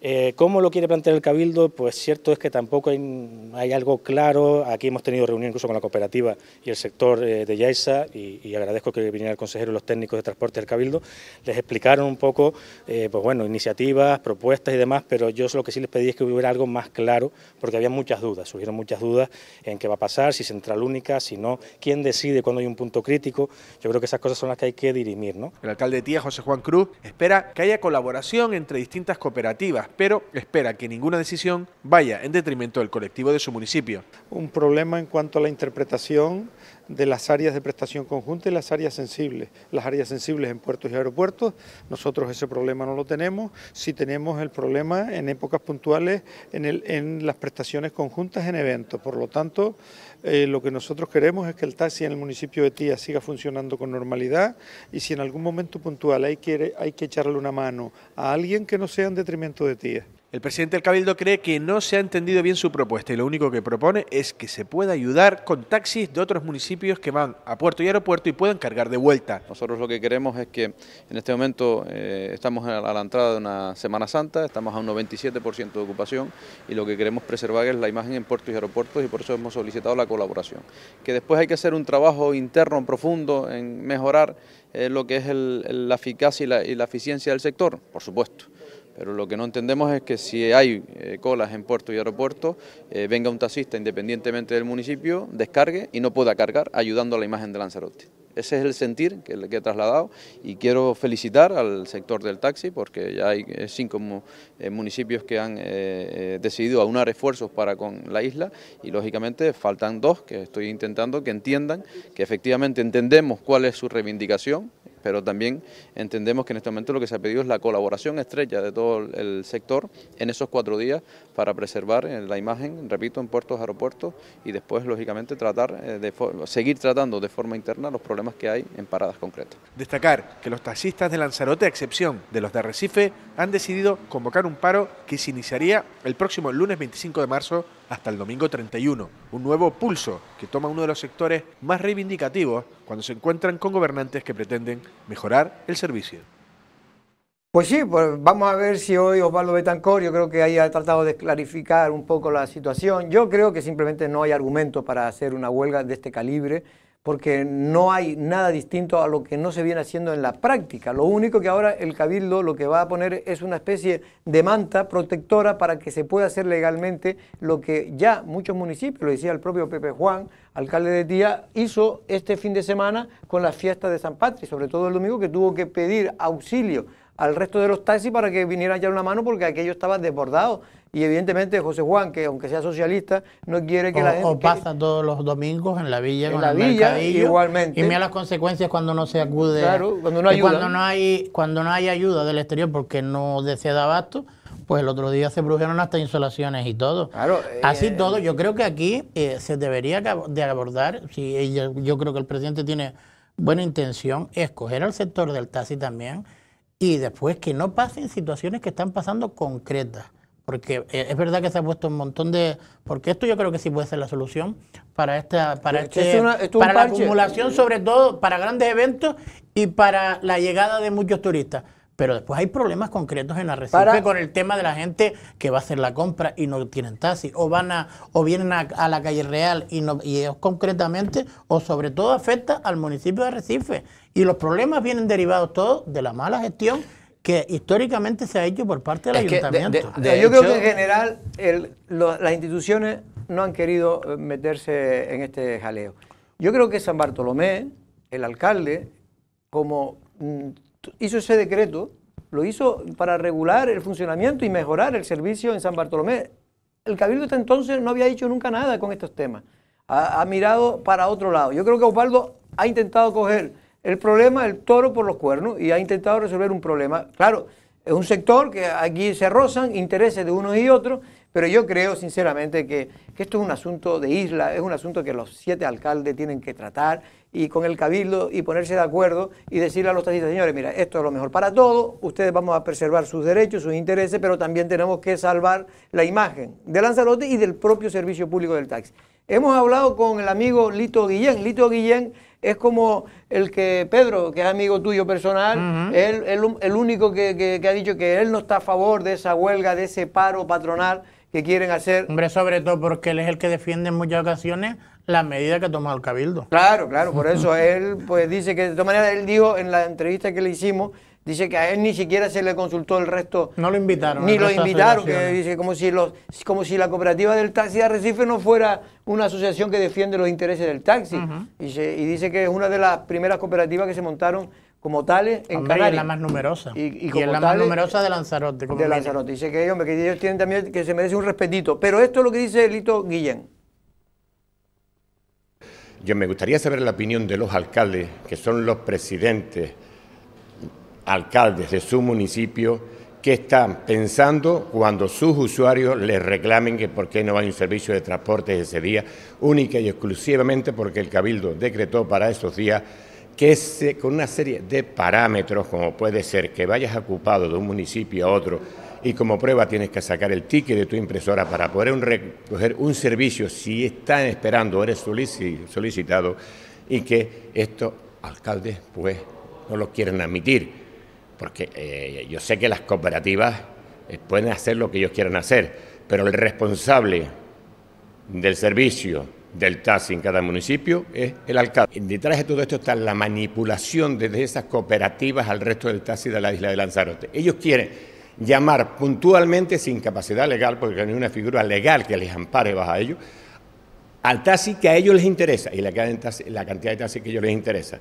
Speaker 2: Eh, ¿Cómo lo quiere plantear el
Speaker 6: Cabildo? Pues cierto es que tampoco hay, algo claro. Aquí hemos tenido reunión incluso con la cooperativa y el sector eh, de Yaiza y, agradezco que viniera el consejero y los técnicos de transporte del Cabildo.
Speaker 2: Les explicaron un poco, eh, pues bueno, iniciativas, propuestas y demás, pero yo lo que sí les pedí es que
Speaker 6: hubiera algo más claro porque había muchas dudas, surgieron muchas dudas en qué va a pasar, si central única, si no, quién decide cuando hay un punto crítico. Yo creo que esas cosas son las que hay que dirimir. ¿no? El alcalde de Tía, José Juan Cruz, espera que haya colaboración entre distintas cooperativas pero espera que ninguna decisión vaya en detrimento del colectivo de su municipio. Un problema en cuanto a la interpretación de las áreas de prestación conjunta y las áreas sensibles. Las áreas sensibles en puertos y aeropuertos, nosotros ese problema no lo tenemos, si tenemos el problema en épocas puntuales en, el, en las prestaciones conjuntas en eventos. Por lo tanto, eh, lo que nosotros queremos es que el taxi en el municipio de Tía siga funcionando con normalidad y si en algún momento puntual hay que, hay que echarle una mano a alguien que no sea en detrimento de Tía. El presidente del Cabildo cree que no se ha entendido bien su propuesta y lo único que propone es que se pueda ayudar con taxis de otros
Speaker 9: municipios que van a puerto y aeropuerto y puedan cargar de vuelta. Nosotros lo que queremos es que en este momento eh, estamos a la entrada de una Semana Santa, estamos a un 97% de ocupación y lo que queremos preservar es la imagen en puertos y aeropuertos y por eso hemos solicitado la colaboración. Que después hay que hacer un trabajo interno profundo en mejorar eh, lo que es la eficacia y la eficiencia del sector, por supuesto. Pero lo que no entendemos es que si hay eh, colas en puertos y aeropuertos, eh, venga un taxista independientemente del municipio, descargue y no pueda cargar, ayudando a la imagen de Lanzarote. Ese es el sentir que, he trasladado y quiero felicitar al sector del taxi porque ya hay eh, cinco municipios que han decidido aunar esfuerzos para con la isla y lógicamente faltan dos que estoy intentando que entiendan que efectivamente entendemos cuál es su reivindicación, pero también entendemos que en este momento lo que se ha pedido es la colaboración estrella de todo el sector en esos cuatro días para preservar eh, la imagen, repito, en puertos, aeropuertos y después, lógicamente, tratar eh, de seguir tratando de forma interna los problemas que hay en paradas concretas.
Speaker 6: Destacar que los taxistas de Lanzarote, a excepción de los de Recife, han decidido convocar un paro que se iniciaría el próximo lunes 25 de marzo hasta el domingo 31. Un nuevo pulso que toma uno de los sectores más reivindicativos cuando se encuentran con gobernantes que pretenden mejorar el servicio. Pues sí, pues vamos a ver si hoy Osvaldo Betancor, yo creo que haya tratado de
Speaker 1: clarificar un poco la situación. Yo creo que simplemente no hay argumento para hacer una huelga de este calibre porque no hay nada distinto a lo que no se viene haciendo en la práctica. Lo único que ahora el cabildo lo que va a poner es una especie de manta protectora para que se pueda hacer legalmente lo que ya muchos municipios, lo decía el propio Pepe Juan, alcalde de Tía, hizo este fin de semana con la fiesta de San Patri, sobre todo el domingo, que tuvo que pedir auxilio al resto de los taxis para que viniera ya una mano porque aquello estaba desbordado. Y evidentemente José Juan, que aunque sea socialista, no quiere que la gente... O pasa todos los domingos en la villa en con la el igualmente. Y mira las
Speaker 2: consecuencias cuando no se acude... Claro, cuando no, ayuda. Cuando no hay Cuando no hay ayuda del exterior porque no desea de abasto, pues el otro día se produjeron hasta insolaciones y todo. Así eh, todo, yo creo que aquí eh, se debería de abordar, si yo, yo creo que el presidente tiene buena intención, escoger al sector del taxi también y después que no pasen situaciones que están pasando concretas. Porque eh, es verdad que se ha puesto un montón de. Porque esto yo creo que sí puede ser la solución para esta, para este, para la acumulación, sobre todo para grandes eventos y para la llegada de muchos turistas pero después hay problemas concretos en la Recife con el tema de la gente que va a hacer la compra y no tienen taxi, o van a, o vienen a, la calle real y no, y concretamente, o sobre todo afecta al municipio de Recife. Y los problemas vienen derivados todos de la mala gestión que históricamente se ha hecho por parte del ayuntamiento. Yo creo que en
Speaker 1: general las instituciones no han querido eh, meterse en este jaleo. Yo creo que San Bartolomé, el alcalde, como mm, hizo ese decreto, lo hizo para regular el funcionamiento y mejorar el servicio en San Bartolomé. El Cabildo hasta entonces no había dicho nunca nada con estos temas. Ha, mirado para otro lado. Yo creo que Osvaldo ha intentado coger el problema el toro por los cuernos y ha intentado resolver un problema. Claro, es un sector que aquí se rozan intereses de unos y otros, pero yo creo sinceramente que, que esto es un asunto de isla, es un asunto que los siete alcaldes tienen que tratar y con el cabildo y ponerse de acuerdo y decirle a los taxistas, señores, mira, esto es lo mejor para todos, ustedes vamos a preservar sus derechos, sus intereses, pero también tenemos que salvar la imagen de Lanzarote y del propio servicio público del taxi. Hemos hablado con el amigo Lito Guillén. Lito Guillén es como el que Pedro, que es amigo tuyo personal, él, el único que ha dicho que él no está a favor de esa huelga, de ese paro patronal que quieren hacer.
Speaker 2: Hombre, sobre todo porque él es el que defiende en muchas ocasiones las medidas que ha tomado el Cabildo.
Speaker 1: Claro, claro, por [laughs] eso él pues dice que de todas maneras él dijo en la entrevista que le hicimos dice que a él ni siquiera se le consultó el resto. No lo invitaron. Ni lo invitaron, que dice como si, los, como si la cooperativa del taxi de Arrecife no fuera una asociación que defiende los intereses del taxi. y dice que es una de las primeras cooperativas que se montaron como tales en Canarias. es la más numerosa. Y, la más numerosa de Lanzarote. de Lanzarote. Dice que ellos, tienen también que se merece un respetito. Pero esto es lo que dice Lito Guillén.
Speaker 7: Yo me gustaría saber la opinión de los alcaldes, que son los presidentes, alcaldes de su municipio, que están pensando cuando sus usuarios les reclamen que por qué no hay un servicio de transporte ese día, única y exclusivamente porque el Cabildo decretó para esos días que eh, con una serie de parámetros, como puede ser que vayas ocupado de un municipio a otro y como prueba tienes que sacar el ticket de tu impresora para poder recoger un servicio si están esperando o eres solicitado y que estos alcaldes pues no lo quieren admitir, porque eh, yo sé que las cooperativas eh, pueden hacer lo que ellos quieran hacer, pero el responsable del servicio del taxi en cada municipio es el alcalde. Detrás de todo esto está la manipulación desde esas cooperativas al resto del taxi de la isla de Lanzarote. Ellos quieren llamar puntualmente, sin capacidad legal, porque no hay una figura legal que les ampare bajo ellos, al taxi que a ellos les interesa y la cantidad de taxi que a ellos les interesa,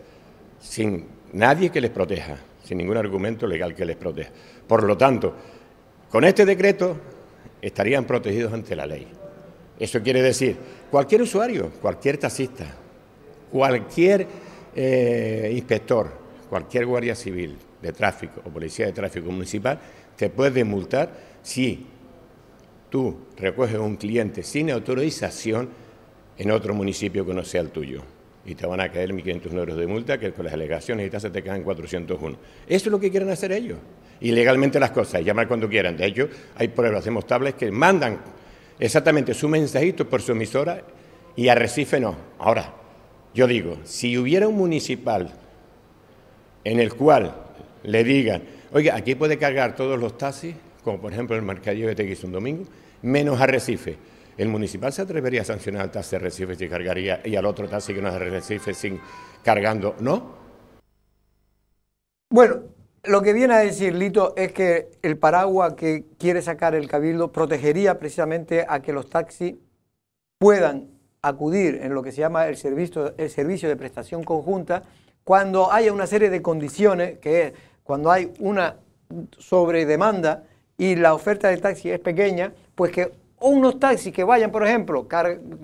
Speaker 7: sin nadie que les proteja, sin ningún argumento legal que les proteja. Por lo tanto, con este decreto estarían protegidos ante la ley. Eso quiere decir Cualquier usuario, cualquier taxista, cualquier eh, inspector, cualquier guardia civil de tráfico o policía de tráfico municipal te puede multar si tú recoges un cliente sin autorización en otro municipio que no sea el tuyo. Y te van a caer 1.500 euros de multa, que con las alegaciones y tasas te caen 401. Eso es lo que quieren hacer ellos. Ilegalmente las cosas, llamar cuando quieran. De hecho, hay pruebas demostrables que mandan exactamente su mensajito por su emisora y Arrecife no. Ahora, yo digo, si hubiera un municipal en el cual le digan, oiga, aquí puede cargar todos los taxis, como por ejemplo el mercadillo de hizo un domingo, menos Arrecife. El municipal se atrevería a sancionar al taxi de Arrecife si cargaría y al otro taxi que no es Arrecife sin cargando, ¿no?
Speaker 1: Bueno, lo que viene a decir Lito es que el paraguas que quiere sacar el cabildo protegería precisamente a que los taxis puedan acudir en lo que se llama el servicio, de prestación conjunta cuando haya una serie de condiciones, que es cuando hay una sobredemanda y la oferta de taxi es pequeña, pues que o unos taxis que vayan, por ejemplo,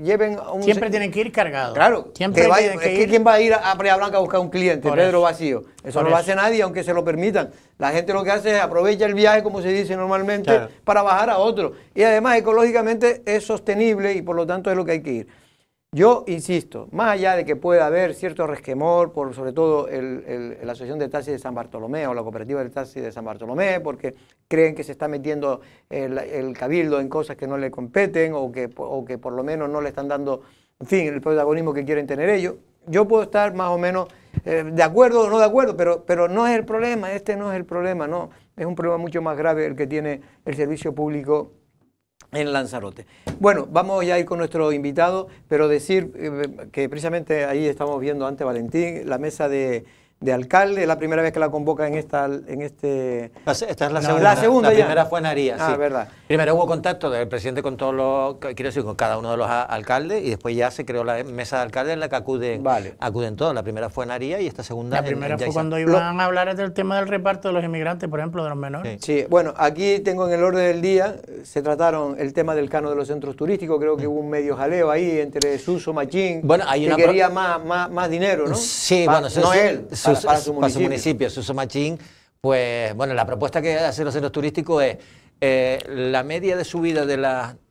Speaker 1: lleven un... Siempre tienen que ir cargados. Claro, Siempre es quién va a ir a Playa Blanca a buscar un cliente, Pedro Vacío. Eso no lo hace nadie, aunque se lo permitan. La gente lo que hace es aprovecha el viaje, como se dice normalmente, para bajar a otro. Y además ecológicamente es sostenible y por lo tanto es lo que hay que ir. Yo insisto, más allá de que pueda haber cierto resquemor por sobre todo la Asociación de Taxis de San Bartolomé o la Cooperativa de Taxis de San Bartolomé, porque creen que se está metiendo el, cabildo en cosas que no le competen o que, por lo menos no le están dando, fin, el protagonismo que quieren tener ellos. Yo puedo estar más o menos eh, de acuerdo o no de acuerdo, pero, pero no es el problema, este no es el problema, no, es un problema mucho más grave el que tiene el servicio público en Lanzarote. Bueno, vamos ya a ir con nuestro invitado, pero decir eh, que precisamente ahí estamos viendo ante Valentín la mesa de de alcalde, la primera vez que la convoca en esta en este esta es la segunda. La, primera fue en Aría. Ah, sí. verdad. Primero hubo
Speaker 3: contacto del presidente con todos los quiero decir con cada uno de los alcaldes y después ya se creó la mesa de alcaldes en la que acuden
Speaker 1: acuden todos. La primera fue en Aría y esta segunda La primera fue cuando iban
Speaker 2: a hablar del tema del reparto de los inmigrantes, por ejemplo, de los menores.
Speaker 1: Sí. bueno, aquí tengo en el orden del día se trataron el tema del cano de los centros turísticos, creo que hubo un medio jaleo ahí entre Suso, Machín, bueno, hay que quería más, más, dinero, ¿no? Sí, bueno, no él para, su, municipio.
Speaker 3: su Machín, pues bueno, la propuesta que hace los centros turísticos es eh, la media de subida de,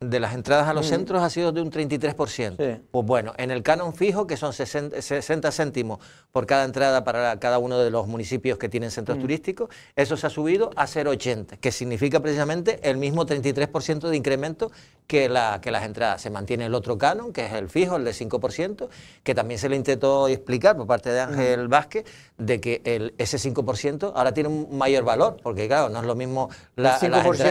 Speaker 3: de las entradas a los mm. centros ha sido de un 33%. Pues bueno, en el canon fijo, que son 60, céntimos por cada entrada para cada uno de los municipios que tienen centros mm. turísticos, eso se ha subido a 0,80, que significa precisamente el mismo 33% de incremento que, la, que las entradas. Se mantiene el otro canon, que es el fijo, el de 5%, que también se le intentó explicar por parte de Ángel mm. Vázquez, de que el, ese 5% ahora tiene un mayor valor, porque claro, no es lo mismo la,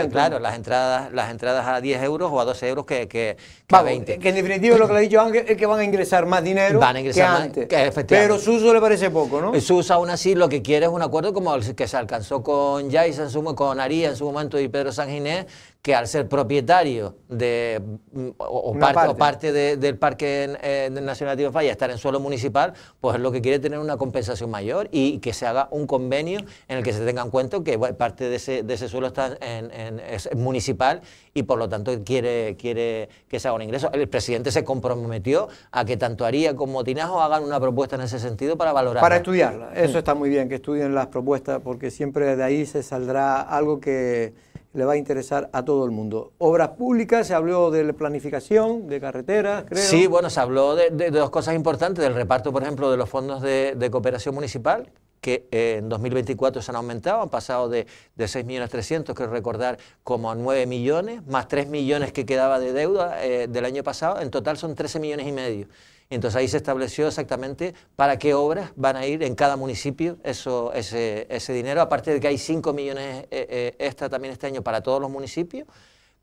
Speaker 3: Claro, las entradas, las entradas a 10 euros o a 12 euros que, que, que a 20.
Speaker 1: Que en definitiva lo que le ha dicho Ángel es que van a ingresar más dinero van a ingresar más, Pero Suso le parece poco, ¿no?
Speaker 3: Suso aún así lo que quiere es un acuerdo como el que se alcanzó con Jai con Aría en su momento y Pedro Sanginés, que al ser propietario de, mm, o, parte, del Parque Nacional de Falla, estar en suelo municipal, pues es lo que quiere tener una compensación mayor y que se haga un convenio en el que se tenga en cuenta que parte de ese, de ese, suelo está en, municipal y por lo tanto quiere, quiere que se haga un ingreso. El presidente se comprometió a que tanto Haría como Tinajo hagan una propuesta en ese sentido para valorar. Para estudiarla,
Speaker 1: eso está muy bien, que estudien las propuestas porque siempre de ahí se saldrá algo que le va a interesar a todo el mundo. Obras públicas, se habló de planificación, de carreteras, creo. Sí,
Speaker 3: bueno, se habló de, dos cosas importantes, del reparto, por ejemplo, de los fondos de, cooperación municipal, que eh, en 2024 se han aumentado, han pasado de, de 6.300.000, creo recordar, como a 9 millones, más 3 millones que quedaba de deuda eh, del año pasado, en total son 13 millones y medio. Entonces ahí se estableció exactamente para qué obras van a ir en cada municipio ese, dinero, aparte de que hay 5 millones eh, eh, extra también este año para todos los municipios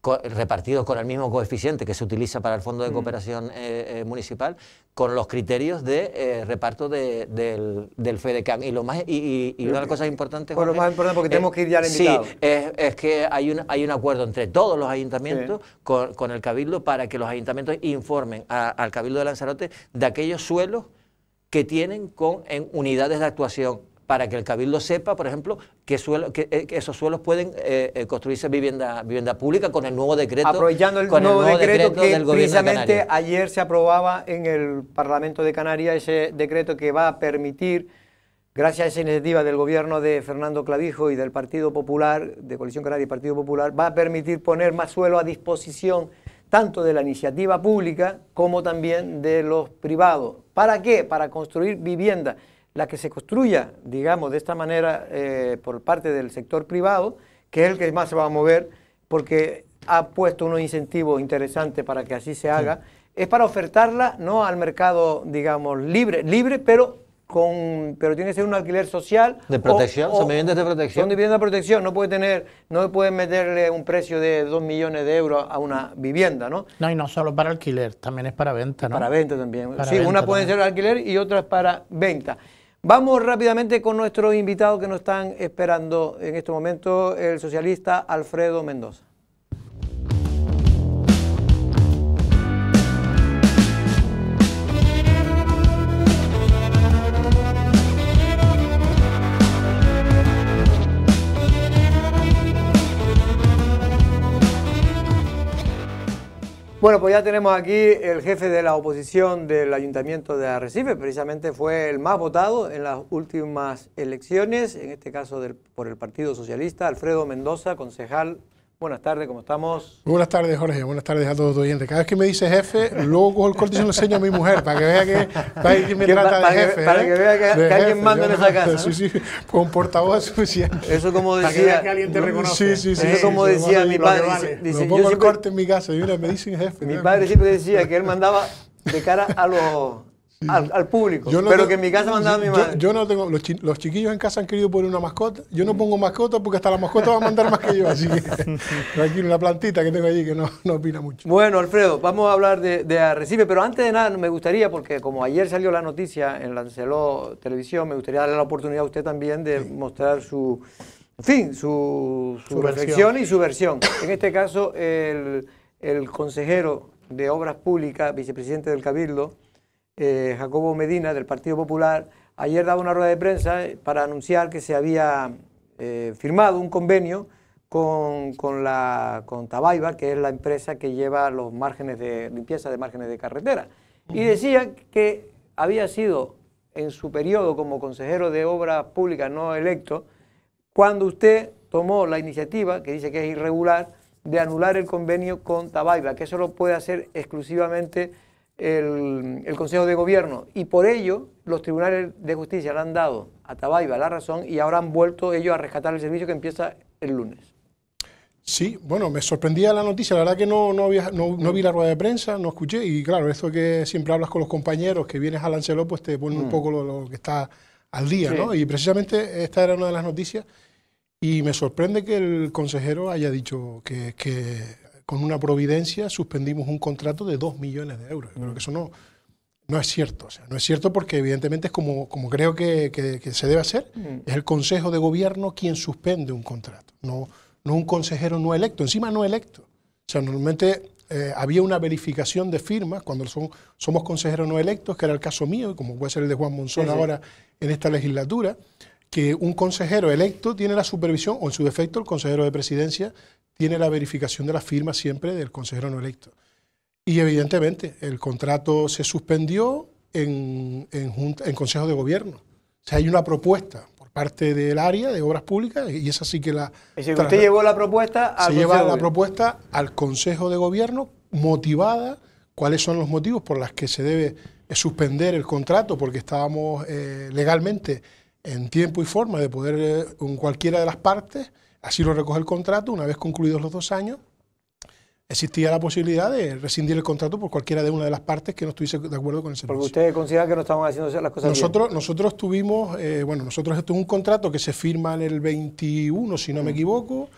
Speaker 3: repartidos con el mismo coeficiente que se utiliza para el Fondo de mm. Cooperación eh, eh, Municipal, con los criterios de eh, reparto de, del, FEDECAM. Y, lo más, y, una de las cosas importantes... Pues, lo más
Speaker 1: importante, porque tenemos que ir ya al Sí,
Speaker 3: es, que hay un, hay un acuerdo entre todos los ayuntamientos con, con, el Cabildo para que los ayuntamientos informen al Cabildo de Lanzarote de aquellos suelos que tienen con en unidades de actuación para que el cabildo sepa, por ejemplo, eh, que, esos suelos pueden eh, eh, construirse vivienda, vivienda pública con el nuevo decreto. Aprovechando el, nuevo, decreto, que precisamente
Speaker 1: ayer se aprobaba en el Parlamento de Canarias ese decreto que va a permitir, gracias a esa iniciativa del gobierno de Fernando Clavijo y del Partido Popular, de Coalición Canaria y Partido Popular, va a permitir poner más suelo a disposición tanto de la iniciativa pública como también de los privados. ¿Para qué? Para construir vivienda la que se construya, digamos, de esta manera eh, por parte del sector privado, que es el que más se va a mover, porque ha puesto unos incentivos interesantes para que así se haga, es para ofertarla no al mercado, digamos, libre, libre, pero con, pero tiene que ser un alquiler social. De protección, son viviendas de protección. Son viviendas de protección, no puede tener, no pueden meterle un precio de 2 millones de euros a una vivienda, ¿no? No, y no solo para alquiler, también
Speaker 2: es para venta, ¿no? Para venta
Speaker 1: también. sí, una puede ser alquiler y otra es para venta. Vamos rápidamente con nuestro invitado que nos están esperando en este momento, el socialista Alfredo Mendoza. Bueno, pues ya tenemos aquí el jefe de la oposición del Ayuntamiento de Arrecife, precisamente fue el más votado en las últimas elecciones, en este caso del, por el Partido Socialista, Alfredo Mendoza, concejal Buenas tardes, ¿cómo estamos?
Speaker 10: buenas tardes, Jorge. Buenas tardes a todos los oyentes. Cada vez que me dice jefe, luego cojo el corte y se lo enseño a mi mujer para que vea que, para que me trata ¿eh? de jefe. [laughs] [laughs] para que vea que, alguien manda en esa casa. Sí, sí, con portavoz suficiente. Eso como decía. Para que, alguien te reconoce. Sí, sí, sí. Eso como decía mi padre. Dice, pongo el corte en mi casa y una
Speaker 1: me dicen jefe. Mi padre siempre decía que él mandaba de cara a los al, público. pero que en mi casa mandaba mi madre.
Speaker 10: Yo, no tengo, los, chiquillos en casa han querido poner una mascota. Yo no pongo mascota porque hasta la mascota va a mandar más que yo. Así que [laughs] tranquilo, una plantita que tengo allí que no, no opina mucho.
Speaker 1: Bueno, Alfredo, vamos a hablar de, de Arrecife, pero antes de nada me gustaría, porque como ayer salió la noticia en Lanceló Televisión, me gustaría darle la oportunidad a usted también de mostrar su, en fin, su, reflexión y su versión. En este caso, el, el consejero de Obras Públicas, vicepresidente del Cabildo, eh, Jacobo Medina del Partido Popular, ayer daba una rueda de prensa eh, para anunciar que se había eh, firmado un convenio con, la, con Tabaiba, que es la empresa que lleva los márgenes de limpieza de márgenes de carretera. Y decía que había sido en su periodo como consejero de Obras Públicas no electo, cuando usted tomó la iniciativa, que dice que es irregular, de anular el convenio con Tabaiba, que eso lo puede hacer exclusivamente el, Consejo de Gobierno. Y por ello, los tribunales de justicia le han dado a Tabaiba la razón y ahora han vuelto ellos a rescatar el servicio que empieza el lunes.
Speaker 10: Sí, bueno, me sorprendía la noticia, la verdad que no, no, había, no, vi la rueda de prensa, no escuché, y claro, esto que siempre hablas con los compañeros, que vienes a Lancelot, pues te ponen un mm. poco lo, que está al día, ¿no? Y precisamente esta era una de las noticias, y me sorprende que el consejero haya dicho que, que con una providencia suspendimos un contrato de 2 millones de euros. Yo creo que eso no, no es cierto. O sea, no es cierto porque evidentemente es como, como creo que, se debe hacer. Mm. Es el Consejo de Gobierno quien suspende un contrato, no, no un consejero no electo, encima no electo. O sea, normalmente eh, había una verificación de firmas cuando somos consejeros no electos, que era el caso mío, como puede ser el de Juan Monzón ahora en esta legislatura, que un consejero electo tiene la supervisión, o en su defecto el consejero de presidencia tiene la verificación de la firma siempre del consejero no electo. Y evidentemente el contrato se suspendió en, en, en Consejo de Gobierno. O sea, hay una propuesta por parte del área de Obras Públicas y esa sí que la...
Speaker 1: usted llevó la
Speaker 10: propuesta al Se lleva la propuesta al Consejo de Gobierno motivada, cuáles son los motivos por los que se debe suspender el contrato, porque estábamos eh, legalmente en tiempo y forma de poder, eh, en cualquiera de las partes, Así lo recoge el contrato, una vez concluidos los dos años, existía la posibilidad de rescindir el contrato por cualquiera de una de las partes que no estuviese de acuerdo con el servicio. Porque
Speaker 1: ustedes consideran que no estaban haciendo las cosas nosotros,
Speaker 10: bien. Nosotros tuvimos, eh, bueno, nosotros esto es un contrato que se firma en el 21, si no me mm. equivoco,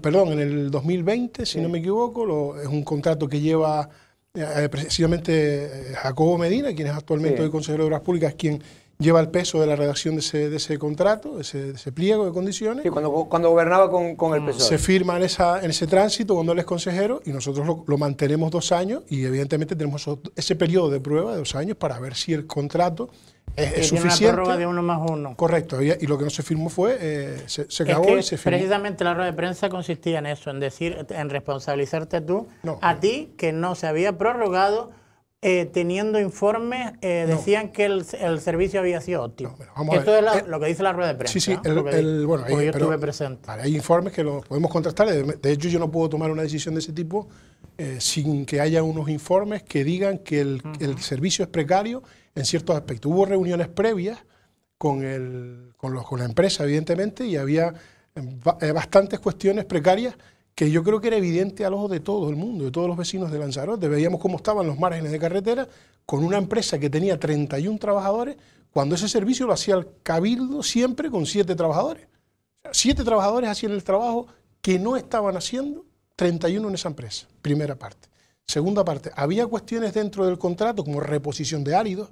Speaker 10: perdón, en el 2020, si no me equivoco, es un contrato que lleva eh, eh, precisamente Jacobo Medina, quien es actualmente el hoy consejero de Obras Públicas, quien lleva el peso de la redacción de ese, contrato, de ese, pliego de condiciones. Sí, cuando,
Speaker 1: cuando gobernaba con, el ah. PSOE. Se
Speaker 10: firma en, esa, en ese tránsito cuando él es consejero y nosotros lo, mantenemos dos años y evidentemente tenemos ese periodo de prueba de dos años para ver si el contrato es, es tiene suficiente. de uno más uno. Correcto, y, lo que no se firmó fue, eh, se, se acabó y se firmó.
Speaker 2: Precisamente la rueda de prensa consistía en eso, en decir, en responsabilizarte tú, a ti que no se había prorrogado eh, teniendo informes, eh, decían que el, servicio había sido óptimo. Esto es eh, lo que dice la rueda de prensa. Sí, sí, estuve presente.
Speaker 10: hay informes que los podemos contrastar. De hecho, yo no puedo tomar una decisión de ese tipo sin que haya unos informes que digan que el, servicio es precario en ciertos aspectos. Hubo reuniones previas con, con la empresa, evidentemente, y había bastantes cuestiones precarias que yo creo que era evidente al ojo de todo el mundo, de todos los vecinos de Lanzarote. Veíamos cómo estaban los márgenes de carretera con una empresa que tenía 31 trabajadores, cuando ese servicio lo hacía el cabildo siempre con 7 trabajadores. siete 7 trabajadores hacían el trabajo que no estaban haciendo 31 en esa empresa, primera parte. Segunda parte, había cuestiones dentro del contrato como reposición de áridos,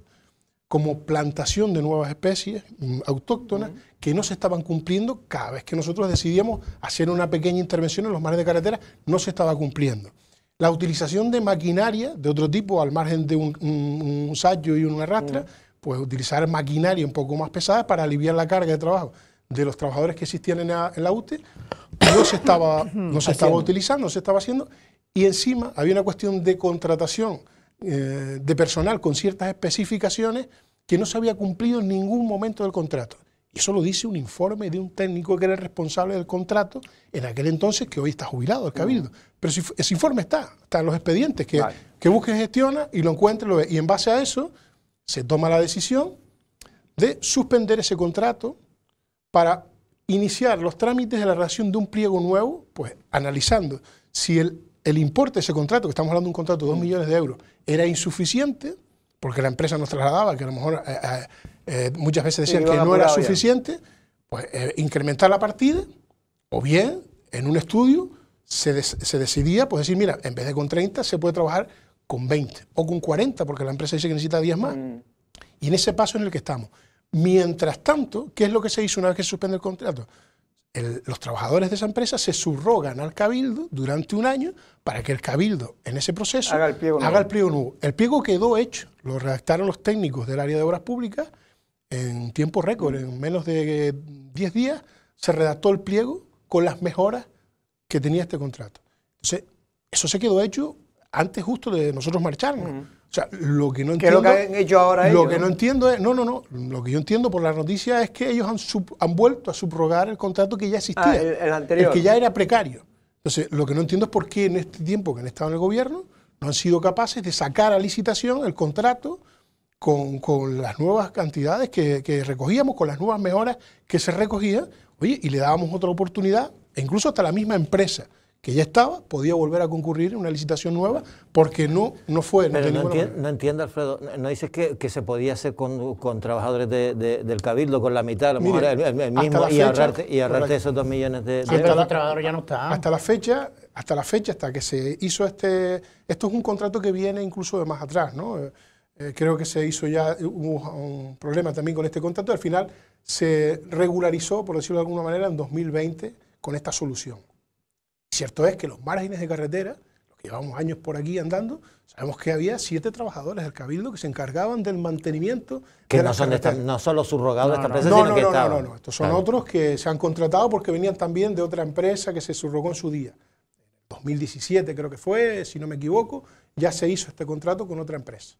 Speaker 10: como plantación de nuevas especies mm, autóctonas que no se estaban cumpliendo cada vez que nosotros decidíamos hacer una pequeña intervención en los mares de carretera, no se estaba cumpliendo. La utilización de maquinaria de otro tipo, al margen de un, sayo y una rastra, pues utilizar maquinaria un poco más pesada para aliviar la carga de trabajo de los trabajadores que existían en la, UTE, no se, estaba, no se estaba utilizando, no se estaba haciendo, y encima había una cuestión de contratación eh, de personal con ciertas especificaciones que no se había cumplido en ningún momento del contrato. Y eso lo dice un informe de un técnico que era el responsable del contrato en aquel entonces, que hoy está jubilado, el cabildo. Pero ese informe está, está en los expedientes, que, que busque, gestiona y lo encuentre, lo Y en base a eso se toma la decisión de suspender ese contrato para iniciar los trámites de la relación de un pliego nuevo, pues analizando si el el importe de ese contrato, que estamos hablando de un contrato de 2 mm. millones de euros, era insuficiente, porque la empresa nos trasladaba, que a lo mejor eh, eh, eh, muchas veces decían que no era suficiente, pues incrementar la partida, o bien en un estudio se, decidía, pues decir, mira, en vez de con 30 se puede trabajar con 20 o con 40, porque la empresa dice que necesita 10 más. Mm. Y en ese paso en el que estamos. Mientras tanto, ¿qué es lo que se hizo una vez que se suspende el contrato? los trabajadores de esa empresa se subrogan al cabildo durante un año para que el cabildo en ese proceso haga el pliego nuevo. el, pliego el pliego quedó hecho, lo redactaron los técnicos del área de obras públicas en tiempo récord, en menos de 10 eh, días se redactó el pliego con las mejoras que tenía este contrato. Entonces, eso se quedó hecho antes justo de nosotros marcharnos. O sea, lo que no entiendo. lo que ahora ellos? Lo que no entiendo es. No, no, no. Lo que yo entiendo por la noticia es que ellos han, vuelto a subrogar el contrato que ya existía. Ah, el,
Speaker 1: anterior. que ya
Speaker 10: era precario. Entonces, lo que no entiendo es por qué en este tiempo que han estado en el gobierno no han sido capaces de sacar a licitación el contrato con, las nuevas cantidades que, recogíamos, con las nuevas mejoras que se recogían. Oye, y le dábamos otra oportunidad, e incluso hasta la misma empresa que ya estaba, podía volver a concurrir en una licitación nueva, porque no, no fue. No, entiendo,
Speaker 3: no Alfredo, no dices que, se podía hacer con, trabajadores del Cabildo, con la mitad, a lo mejor el, mismo, y, ahorrarte, esos dos millones de,
Speaker 2: de trabajadores
Speaker 10: ya no está. Hasta la fecha, hasta la fecha, hasta que se hizo este... Esto es un contrato que viene incluso de más atrás, ¿no? Eh, eh, creo que se hizo ya, un problema también con este contrato, al final se regularizó, por decirlo de alguna manera, en 2020 con esta solución cierto es que los márgenes de carretera, los que llevamos años por aquí andando, sabemos que había siete trabajadores del Cabildo que se encargaban del mantenimiento. Que no, son
Speaker 3: no son los subrogados de esta empresa, no, sino no, que no, estaban. No, no, no, estos son otros
Speaker 10: que se han contratado porque venían también de otra empresa que se subrogó en su día. 2017 creo que fue, si no me equivoco, ya se hizo este contrato con otra empresa.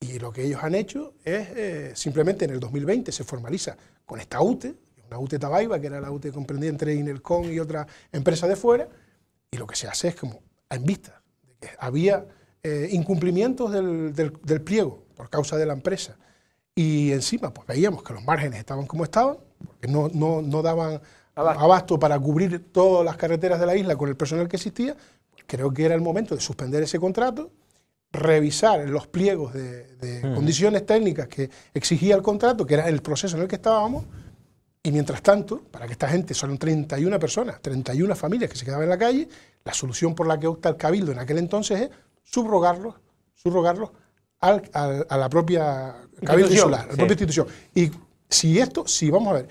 Speaker 10: Y lo que ellos han hecho es, eh, simplemente en el 2020 se formaliza con esta UTE, una UTE Tabaiba, que era la UTE comprendida entre Inelcon y otra empresa de fuera, y lo que se hace es como, en vista, de que había eh, incumplimientos del, del, pliego por causa de la empresa. Y encima, pues veíamos que los márgenes estaban como estaban, porque no, no, no daban abasto. para cubrir todas las carreteras de la isla con el personal que existía. Pues, creo que era el momento de suspender ese contrato revisar los pliegos de, mm. condiciones técnicas que exigía el contrato, que era el proceso en el que estábamos, y mientras tanto, para que esta gente, son 31 personas, 31 familias que se quedaban en la calle, la solución por la que opta el Cabildo en aquel entonces es subrogarlos, subrogarlos a la propia institución. Y si esto, si vamos a ver,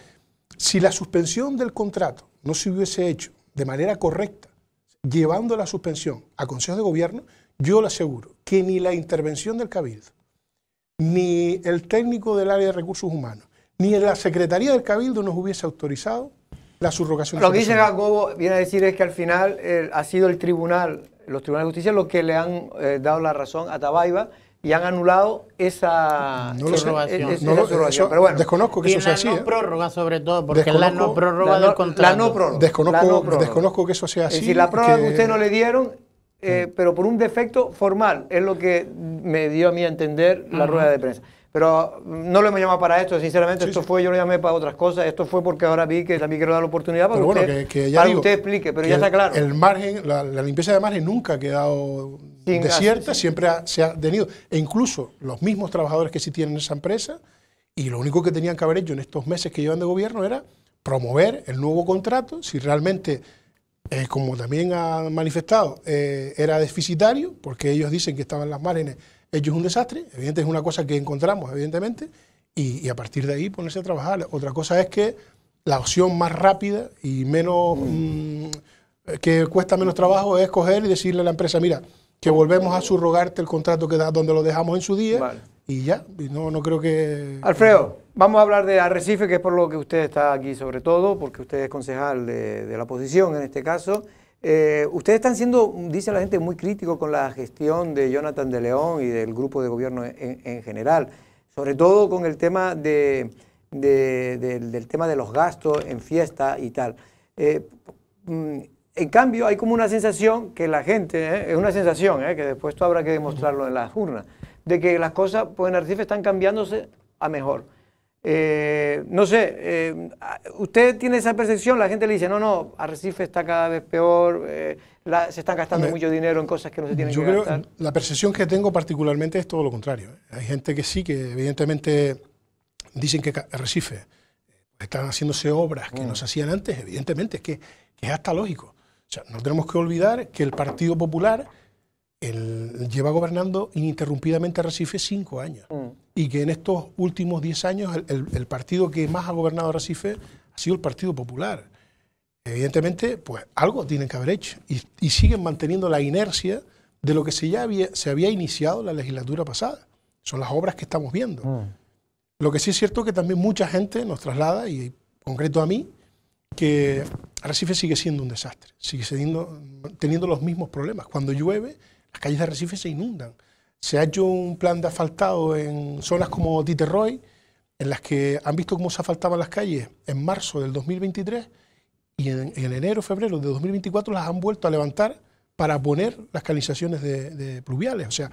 Speaker 10: si la suspensión del contrato no se hubiese hecho de manera correcta, llevando la suspensión a Consejo de Gobierno, yo le aseguro que ni la intervención del Cabildo, ni el técnico del área de recursos humanos, ni la Secretaría del Cabildo nos hubiese autorizado la subrogación. Lo que dice
Speaker 1: Jacobo viene a decir es que al final eh, ha sido el tribunal, los tribunales de justicia, los que le han eh, dado la razón a Tabaiba y han anulado esa no lo Es, no lo, pero bueno, desconozco que eso sea así. La no ¿eh? prórroga sobre todo, porque la no prórroga no, del contrato. La no prórroga.
Speaker 10: Desconozco, que eso sea así. Si la prórroga que, usted no
Speaker 1: le dieron mm. pero por un defecto formal, es lo que me dio a mí a entender la rueda de prensa. Pero no lo he llamado para esto, sinceramente, esto fue, yo lo llamé para otras cosas, esto fue porque ahora vi que también quiero dar la oportunidad para, que, usted, explique, pero ya está claro. El
Speaker 10: margen, la, limpieza de margen nunca ha quedado desierta, siempre se ha tenido. E incluso los mismos trabajadores que sí tienen esa empresa, y lo único que tenían que haber hecho en estos meses que llevan de gobierno era promover el nuevo contrato, si realmente, eh, como también han manifestado, eh, era deficitario, porque ellos dicen que estaban las márgenes hecho es un desastre, evidentemente es una cosa que encontramos, evidentemente, y, a partir de ahí ponerse a trabajar. Otra cosa es que la opción más rápida y menos mm, eh, que cuesta menos trabajo es coger y decirle a la empresa, mira, que volvemos a subrogarte el contrato que donde lo dejamos en su día y ya, no, no creo que... Alfredo,
Speaker 1: vamos a hablar de Arrecife, que es por lo que usted está aquí sobre todo, porque usted es concejal de, la oposición en este caso. Eh, ustedes están siendo, dice la gente, muy crítico con la gestión de Jonathan de León y del grupo de gobierno en, general, sobre todo con el tema de, del tema de los gastos en fiesta y tal. Eh, mm, en cambio, hay como una sensación que la gente, eh, es una sensación, que después esto habrá que demostrarlo en las urnas, de que las cosas pues en Arcife están cambiándose a mejor. Eh, no sé, eh, usted tiene esa percepción, la gente le dice, no, no, Arrecife está cada vez peor, eh, se están gastando mucho dinero en cosas que no se tienen yo creo,
Speaker 10: La percepción que tengo particularmente es todo lo contrario. Hay gente que sí, que evidentemente dicen que Arrecife están haciéndose obras que no mm. se hacían antes, evidentemente, es que, que es hasta lógico. O sea, no tenemos que olvidar que el Partido Popular lleva gobernando ininterrumpidamente a Recife cinco años mm. y que en estos últimos diez años el, partido que más ha gobernado Recife ha sido el Partido Popular. Evidentemente, pues algo tienen que haber hecho y, siguen manteniendo la inercia de lo que se ya había, se había iniciado la legislatura pasada. Son las obras que estamos viendo. Mm. Lo que sí es cierto es que también mucha gente nos traslada, y concreto a mí, que Recife sigue siendo un desastre, sigue siendo, teniendo los mismos problemas. Cuando llueve las calles de Recife se inundan. Se ha hecho un plan de asfaltado en zonas como Titerroy, en las que han visto cómo se asfaltaban las calles en marzo del 2023 y en, enero, febrero de 2024 las han vuelto a levantar para poner las canalizaciones de, pluviales. O sea,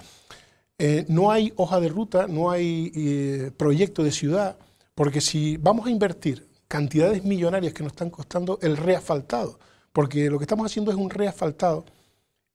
Speaker 10: eh, no hay hoja de ruta, no hay eh, proyecto de ciudad, porque si vamos a invertir cantidades millonarias que nos están costando el reasfaltado, porque lo que estamos haciendo es un reasfaltado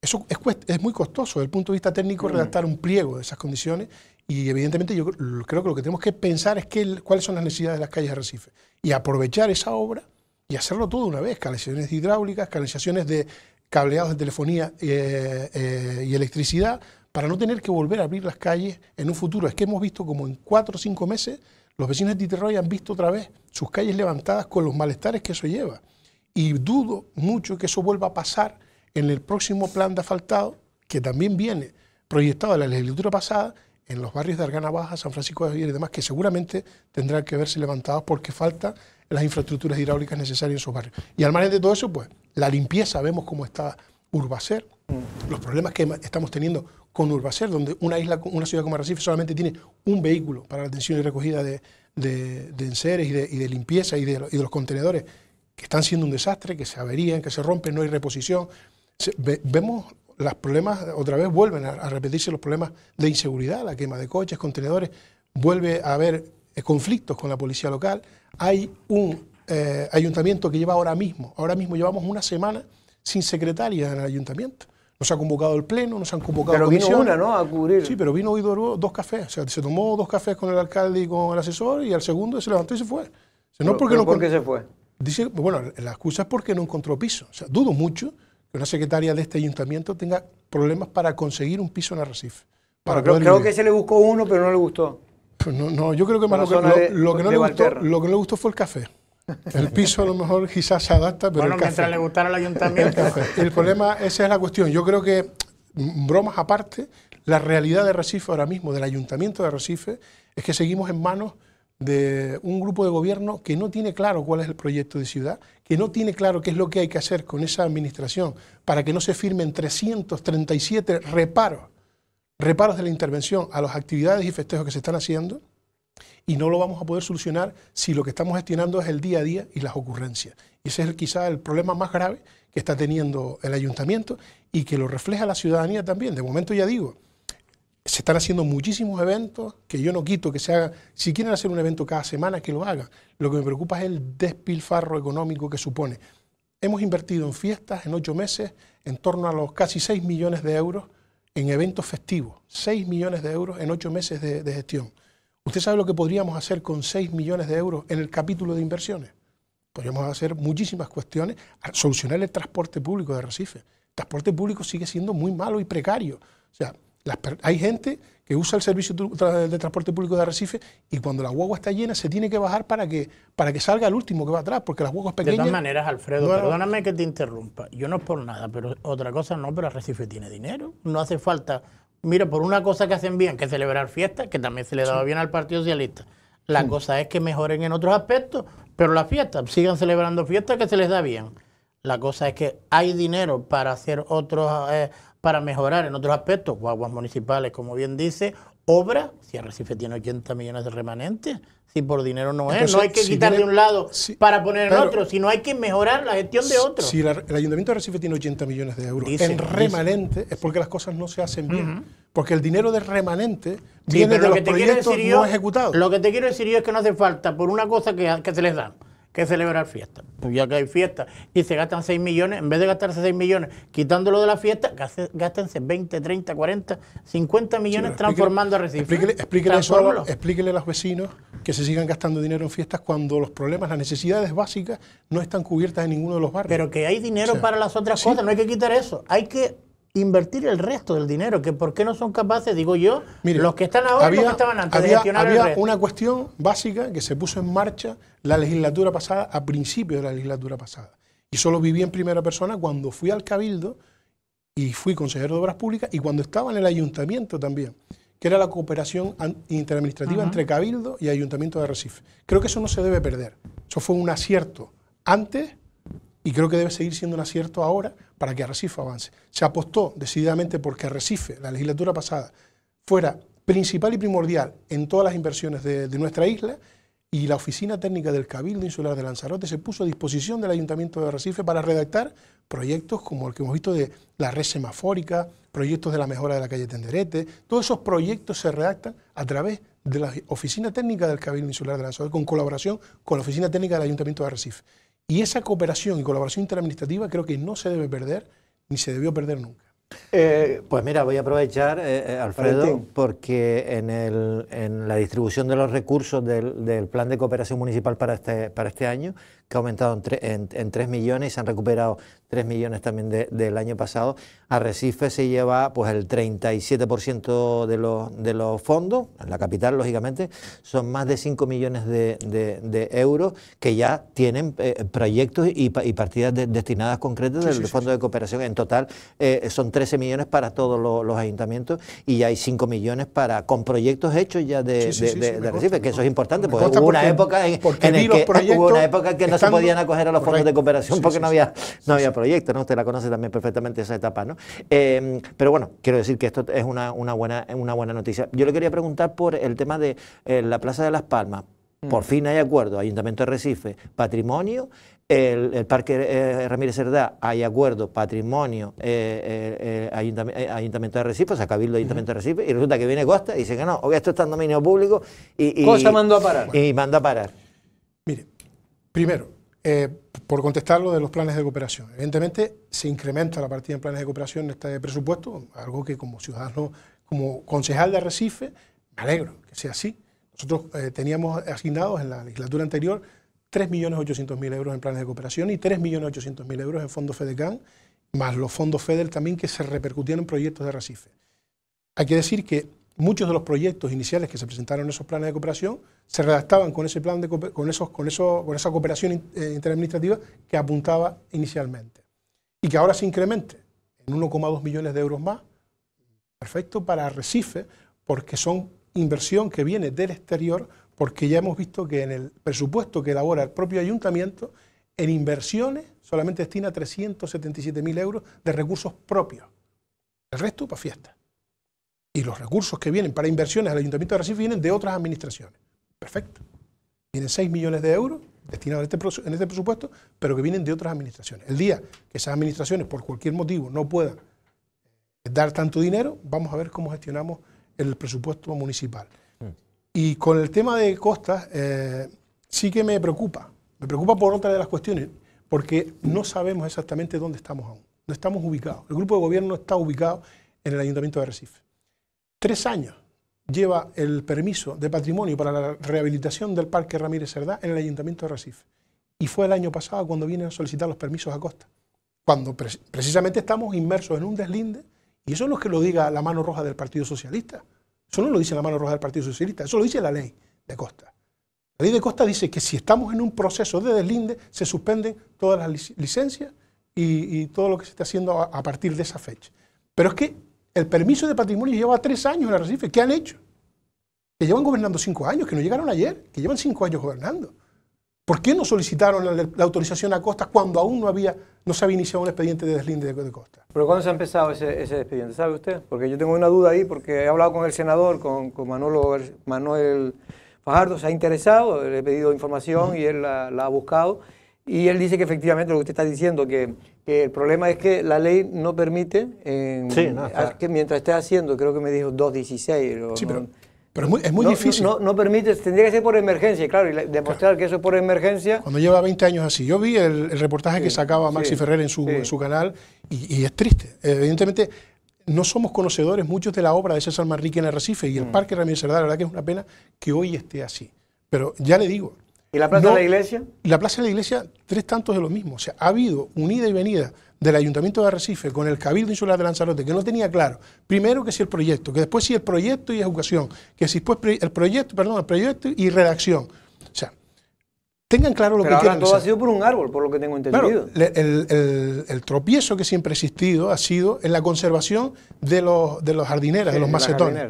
Speaker 10: eso es, muy costoso desde el punto de vista técnico redactar un pliego de esas condiciones y evidentemente yo creo que lo que tenemos que pensar es que cuáles son las necesidades de las calles de Recife y aprovechar esa obra y hacerlo todo de una vez, canalizaciones hidráulicas, canalizaciones de cableados de telefonía eh, eh, y electricidad, para no tener que volver a abrir las calles en un futuro. Es que hemos visto como en cuatro o cinco meses los vecinos de Titerroy han visto otra vez sus calles levantadas con los malestares que eso lleva. Y dudo mucho que eso vuelva a pasar en el próximo plan de asfaltado, que también viene proyectado en la legislatura pasada, en los barrios de Argana Baja, San Francisco de Javier y demás, que seguramente tendrán que verse levantados porque faltan las infraestructuras hidráulicas necesarias en sus barrios. Y al margen de todo eso, pues, la limpieza, vemos cómo está Urbacer, los problemas que estamos teniendo con Urbacer, donde una isla, una ciudad como Recife solamente tiene un vehículo para la atención y recogida de, de, enseres y de, limpieza y de, y de los contenedores que están siendo un desastre, que se averían, que se rompen, no hay reposición, vemos los problemas, otra vez vuelven a, repetirse los problemas de inseguridad, la quema de coches, contenedores, vuelve a haber eh, conflictos con la policía local. Hay un eh, ayuntamiento que lleva ahora mismo, ahora mismo llevamos una semana sin secretaria en el ayuntamiento. Nos ha convocado el pleno, nos han convocado Pero vino una, ¿no? A cubrir. Sí, pero vino hoy dos cafés. O sea, se tomó dos cafés con el alcalde y con el asesor y al segundo se levantó y se fue. no porque ¿Por qué se fue? Dice, bueno, la excusa es porque no encontró piso. O sea, dudo mucho que una secretaria de este ayuntamiento tenga problemas para conseguir un piso en Arrecife. Para creo, que se
Speaker 1: le buscó uno, pero no le gustó.
Speaker 10: Pues no, yo creo que, lo, que, no le gustó, lo que le gustó fue el café. El piso a lo mejor quizás se adapta, pero bueno, mientras le gustara el ayuntamiento. El, problema, esa es la cuestión. Yo creo que, mm, bromas aparte, la realidad de Arrecife ahora mismo, del ayuntamiento de Arrecife... es que seguimos en manos de un grupo de gobierno que no tiene claro cuál es el proyecto de ciudad, que no tiene claro qué es lo que hay que hacer con esa administración para que no se firmen 337 reparos, reparos de la intervención a las actividades y festejos que se están haciendo, y no lo vamos a poder solucionar si lo que estamos gestionando es el día a día y las ocurrencias. Y ese es quizá el problema más grave que está teniendo el ayuntamiento y que lo refleja la ciudadanía también. De momento ya digo, se están haciendo muchísimos eventos que yo no quito que se hagan. Si quieren hacer un evento cada semana, que lo hagan. Lo que me preocupa es el despilfarro económico que supone. Hemos invertido en fiestas en ocho meses en torno a los casi seis millones de euros en eventos festivos. Seis millones de euros en ocho meses de, gestión. ¿Usted sabe lo que podríamos hacer con seis millones de euros en el capítulo de inversiones? Podríamos hacer muchísimas cuestiones, ah, solucionar el transporte público de Recife. El transporte público sigue siendo muy malo y precario. O sea, hay gente que usa el servicio de transporte público de Arrecife y cuando la guagua está llena se tiene que bajar para que, para que salga el último que va atrás, porque las guaguas pequeñas... De todas maneras, Alfredo, perdóname que
Speaker 2: te interrumpa. Yo no es por nada, pero otra cosa no, pero Arrecife tiene dinero. No hace falta... Mira, por una cosa que hacen bien, que es celebrar fiestas, que también se le daba bien al Partido Socialista. La cosa es que mejoren en otros aspectos, pero las fiestas, sigan celebrando fiestas que se les da bien. La cosa es que hay dinero para hacer otros... Eh, para mejorar en otros aspectos, guaguas municipales, como bien dice, obra, si Arrecife tiene 80 millones de remanentes,
Speaker 10: si por dinero no es, no hay que quitar de
Speaker 2: un lado para poner en otro, sino hay que mejorar la gestión de otro. Si
Speaker 10: el Ayuntamiento de Arrecife tiene 80 millones de euros en remanente es porque las cosas no se hacen bien. Porque el dinero de remanente viene de los proyectos no
Speaker 2: ejecutados. Lo que te quiero decir yo es que no hace falta por una cosa que se les da que celebrar fiestas. Pues ya que hay fiestas y se gastan 6 millones, en vez de gastarse 6 millones quitándolo de la fiesta, gástense 20, 30, 40, 50 millones transformando a Recife. Explíquele,
Speaker 10: explíquele, a los vecinos que se sigan gastando dinero en fiestas cuando los problemas, las necesidades básicas no están cubiertas en ninguno de los barrios. Pero que hay dinero para las otras cosas, no hay que quitar eso. Hay que invertir el resto del dinero, que por
Speaker 2: qué no son capaces, digo yo, los que están ahora había, los que estaban antes de el
Speaker 10: una cuestión básica que se puso en marcha la legislatura pasada, a principios de la legislatura pasada. Y solo viví en primera persona cuando fui al Cabildo y fui consejero de Obras Públicas y cuando estaba en el ayuntamiento también, que era la cooperación interadministrativa entre Cabildo y Ayuntamiento de Recife. Creo que eso no se debe perder. Eso fue un acierto antes y creo que debe seguir siendo un acierto ahora para que Arrecife avance. Se apostó decididamente porque Arrecife, la legislatura pasada, fuera principal y primordial en todas las inversiones de, de nuestra isla y la Oficina Técnica del Cabildo Insular de Lanzarote se puso a disposición del Ayuntamiento de Arrecife para redactar proyectos como el que hemos visto de la red semafórica, proyectos de la mejora de la calle Tenderete. Todos esos proyectos se redactan a través de la Oficina Técnica del Cabildo Insular de Lanzarote, con colaboración con la Oficina Técnica del Ayuntamiento de Arrecife. Y esa cooperación y colaboración interadministrativa creo que no se debe perder, ni se debió perder nunca.
Speaker 3: Eh, pues mira, voy a aprovechar, eh, eh, Alfredo, porque en, la distribución de los recursos del, Plan de Cooperación Municipal para este, este año, que ha aumentado en, 3 millones y se han recuperado 3 millones también del año pasado. a Recife se lleva pues el 37% de los, de los fondos, la capital lógicamente, son más de 5 millones de, euros que ya tienen eh, proyectos y, partidas destinadas concretas del Fondo de Cooperación. En total eh, son 13 millones para todos los, ayuntamientos y ya hay 5 millones para con proyectos hechos ya de, Recife, que eso es importante, porque hubo una época en, que hubo una época que no no podían acoger a los fondos de cooperación porque no había, no había proyectos, ¿no? Usted la conoce también perfectamente esa etapa, ¿no? Em, pero bueno, quiero decir que esto es una, una, buena, una buena noticia. Yo le quería preguntar por el tema de eh, la Plaza de las Palmas. Mm. Por fin hay acuerdo, Ayuntamiento de Recife, patrimonio, el, Parque eh, Ramírez Cerdá, hay acuerdo, patrimonio, eh, Ayuntamiento de Recife, o sea, Cabildo Ayuntamiento de Recife, y resulta que viene Costa y dice que no, esto está en dominio público y... y Costa mandó a parar. Y manda a parar.
Speaker 10: Primero, eh, por contestar lo de los planes de cooperación. Evidentemente, se incrementa la partida en planes de cooperación en este presupuesto, algo que como ciudadano, como concejal de Recife, me alegro que sea así. Nosotros eh, teníamos asignados en la legislatura anterior 3.800.000 euros en planes de cooperación y 3.800.000 euros en fondos FEDECAN, más los fondos FEDER también que se repercutieron en proyectos de Recife. Hay que decir que muchos de los proyectos iniciales que se presentaron en esos planes de cooperación se redactaban con ese plan de con esos, con eso, con esa cooperación eh, interadministrativa que apuntaba inicialmente y que ahora se incremente en 1,2 millones de euros más, perfecto para Recife porque son inversión que viene del exterior porque ya hemos visto que en el presupuesto que elabora el propio ayuntamiento en inversiones solamente destina 377.000 euros de recursos propios, el resto para fiesta Y los recursos que vienen para inversiones al ayuntamiento de Recife vienen de otras administraciones. Perfecto. Vienen 6 millones de euros destinados este en este, presupuesto, pero que vienen de otras administraciones. El día que esas administraciones, por cualquier motivo, no puedan eh, dar tanto dinero, vamos a ver cómo gestionamos el presupuesto municipal. Mm. Y con el tema de costas, eh, sí que me preocupa. Me preocupa por otra de las cuestiones, porque no sabemos exactamente dónde estamos aún. No estamos ubicados. El grupo de gobierno está ubicado en el Ayuntamiento de Recife. Tres años lleva el permiso de patrimonio para la rehabilitación del Parque Ramírez Cerdá en el Ayuntamiento de Recife. Y fue el año pasado cuando vienen a solicitar los permisos a costa. Cuando precisamente estamos inmersos en un deslinde, y eso no es que lo diga la mano roja del Partido Socialista, eso no lo dice la mano roja del Partido Socialista, eso lo dice la ley de costa. La ley de costa dice que si estamos en un proceso de deslinde, se suspenden todas las licencias y, todo lo que se está haciendo a, partir de esa fecha. Pero es que el permiso de patrimonio lleva tres años en Recife. ¿Qué han hecho? que llevan gobernando cinco años, que no llegaron ayer, que llevan cinco años gobernando. ¿Por qué no solicitaron la, autorización a Costa cuando aún no, había, no se había iniciado un expediente de deslinde de, Costa?
Speaker 1: ¿Pero cuándo se ha empezado ese, expediente? ¿Sabe usted? Porque yo tengo una duda ahí, porque he hablado con el senador, con, Manuel Fajardo, se ha interesado, le he pedido información y él la, ha buscado. Y él dice que efectivamente lo que usted está diciendo, que, el problema es que la ley no permite, que mientras esté haciendo, creo que me dijo 2.16. Sí, pero es muy, es muy difícil. No, permite, tendría que ser por emergencia, claro, y demostrar que eso es por emergencia.
Speaker 10: Cuando lleva 20 años así. Yo vi el, reportaje que sacaba Maxi Ferrer en su, su canal y, es triste. Evidentemente, no somos conocedores muchos de la obra de César Manrique en Arrecife y el mm. Parque Ramírez Cerdá, la verdad que es una pena que hoy esté así. Pero ya le digo,
Speaker 1: ¿Y la Plaza de la Iglesia?
Speaker 10: La Plaza de la Iglesia, tres tantos de lo mismo. O sea, ha habido unida y venida del Ayuntamiento de Arrecife con el Cabildo Insular de Lanzarote, que no tenía claro, primero que si el proyecto, que después si el proyecto y educación, que si después el proyecto, perdón, el proyecto y redacción. O sea, tengan claro lo que ahora todo ha sido
Speaker 1: por un árbol, por lo que tengo entendido.
Speaker 10: el, tropiezo que siempre ha existido ha sido en la conservación de los, de los jardineras, de los macetones.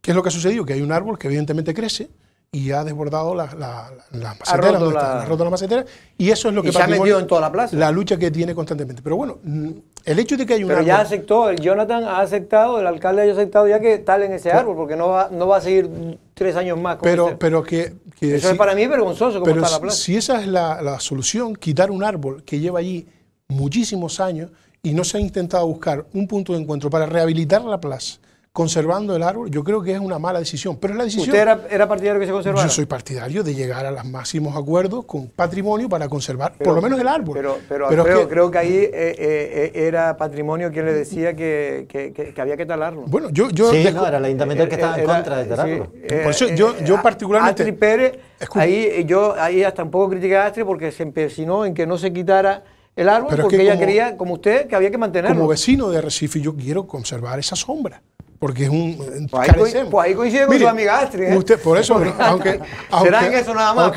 Speaker 10: ¿Qué es lo que ha sucedido? Que hay un árbol que evidentemente crece, y ha desbordado la la, la Ha roto, la... ha Y eso es lo que y ha metido en toda la plaza. La lucha que tiene constantemente. Pero bueno, mm, el hecho de que hay un Pero ya
Speaker 1: aceptó, el Jonathan ha aceptado, el alcalde ha aceptado ya que tal en ese árbol, porque no va, no va a seguir tres años más. pero,
Speaker 10: pero que, que Eso es para mí vergonzoso como está la plaza. Si esa es la, la solución, quitar un árbol que lleva allí muchísimos años y no se ha intentado buscar un punto de encuentro para rehabilitar la plaza, conservando el árbol, yo creo que es una mala decisión. Pero es la decisión. ¿Usted era,
Speaker 1: era partidario que se conservara? Yo soy
Speaker 10: partidario de llegar a los máximos acuerdos con patrimonio para conservar por lo menos el árbol.
Speaker 1: Pero, pero, creo, que, ahí eh, eh, eh, era patrimonio quien le decía que, había que talarlo.
Speaker 10: Bueno, yo. yo sí, no, era el ayuntamiento que estaba en contra de talarlo. por eso yo, yo particularmente. Pérez,
Speaker 1: ahí yo ahí hasta un poco critiqué a Astri porque se empecinó en que no se quitara el árbol porque ella quería,
Speaker 10: como usted, que había que mantenerlo. Como vecino de Recife, yo quiero conservar esa sombra. Porque es un. Eh, pues, pues ahí, coincide con su amiga ¿eh? por eso, [laughs] aunque. [laughs] ¿Será en eso nada más?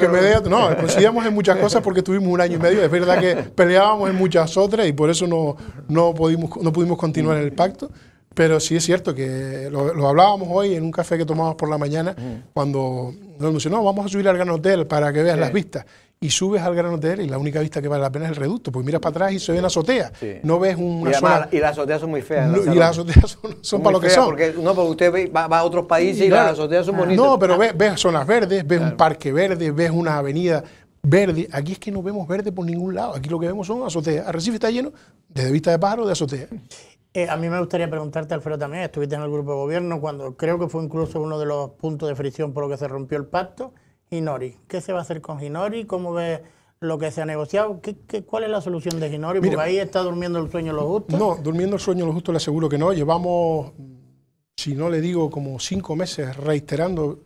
Speaker 10: no, coincidíamos en muchas cosas porque tuvimos un año y medio. Es verdad que [laughs] peleábamos en muchas otras y por eso no, no, pudimos, no pudimos continuar el pacto. Pero sí es cierto que lo, hablábamos hoy en un café que tomamos por la mañana, cuando nos anunció, no, vamos a subir al Gran Hotel para que veas las vistas y subes al Gran Hotel y la única vista que vale la pena es el reducto, pues miras para atrás y se ve la azotea no ves una y,
Speaker 1: y las azoteas son muy feas. No, y las azoteas
Speaker 10: son, para lo que son.
Speaker 1: no, porque usted va, a otros países y, las azoteas son ah. bonitas. No,
Speaker 10: pero ves, zonas verdes, ves un parque verde, ves una avenida verde, Aquí es que no vemos verde por ningún lado, aquí lo que vemos son azoteas. Arrecife está lleno, desde vista de pájaro, de azoteas.
Speaker 2: Eh, a mí me gustaría preguntarte, Alfredo, también, estuviste en el grupo de gobierno cuando creo que fue incluso uno de los puntos de fricción por lo que se rompió el pacto. Ginori. ¿Qué se va a hacer con Ginori? ¿Cómo ve lo que se ha negociado? ¿Qué, cuál es la solución de Ginori? Porque ahí
Speaker 10: está durmiendo el sueño lo justo. No, durmiendo el sueño lo justo le aseguro que no. Llevamos, si no le digo, como cinco meses reiterando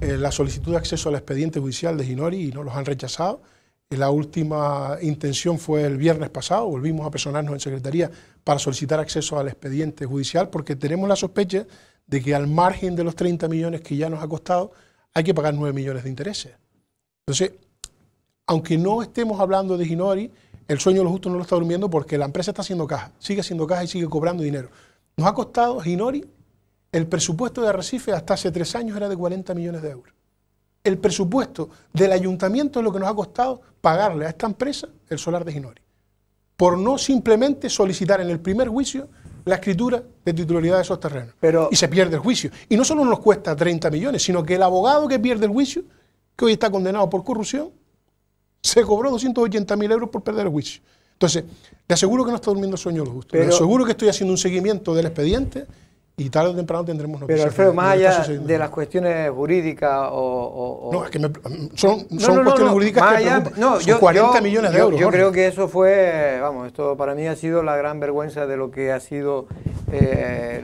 Speaker 10: eh, la solicitud de acceso al expediente judicial de Ginori y no los han rechazado. la última intención fue el viernes pasado, volvimos a personarnos en Secretaría para solicitar acceso al expediente judicial porque tenemos la sospecha de que al margen de los 30 millones que ya nos ha costado, hay que pagar 9 millones de intereses. Entonces, aunque no estemos hablando de Ginori, el sueño de los justos no lo está durmiendo porque la empresa está haciendo caja, sigue haciendo caja y sigue cobrando dinero. Nos ha costado Ginori, el presupuesto de Arrecife hasta hace tres años era de 40 millones de euros. El presupuesto del ayuntamiento es lo que nos ha costado pagarle a esta empresa el solar de Ginori. Por no simplemente solicitar en el primer juicio la escritura de titularidad de esos terrenos. y se pierde el juicio. Y no solo nos cuesta 30 millones, sino que el abogado que pierde el juicio, que hoy está condenado por corrupción, se cobró 280 mil euros por perder el juicio. Entonces, le aseguro que no está durmiendo el sueño lo justo. le aseguro que estoy haciendo un seguimiento del expediente y tarde o temprano tendremos noticias. Pero Alfredo, más allá de
Speaker 1: las cuestiones jurídicas o, No, es que
Speaker 10: mm, son, cuestiones jurídicas que allá, son 40 millones de euros. Yo, creo que
Speaker 1: eso fue, vamos, esto para mí ha sido la gran vergüenza de lo que ha sido eh,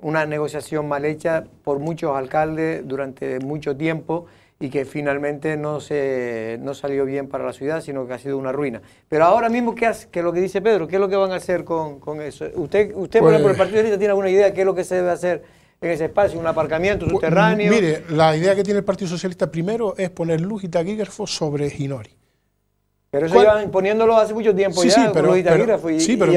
Speaker 1: una negociación mal hecha por muchos alcaldes durante mucho tiempo y que finalmente no, se, no salió bien para la ciudad, sino que ha sido una ruina. Pero ahora mismo, ¿qué, hace, qué lo que dice Pedro? ¿Qué es lo que van a hacer con, eso? ¿Usted, usted por pues- ejemplo, el Partido Socialista tiene alguna idea de qué es lo que se debe hacer en ese espacio? ¿Un aparcamiento pues, subterráneo? mire,
Speaker 10: la idea que tiene el Partido Socialista primero es poner luz y sobre Ginori. Pero eso iban
Speaker 1: poniéndolo hace mucho tiempo ya, sí, pero, sí, pero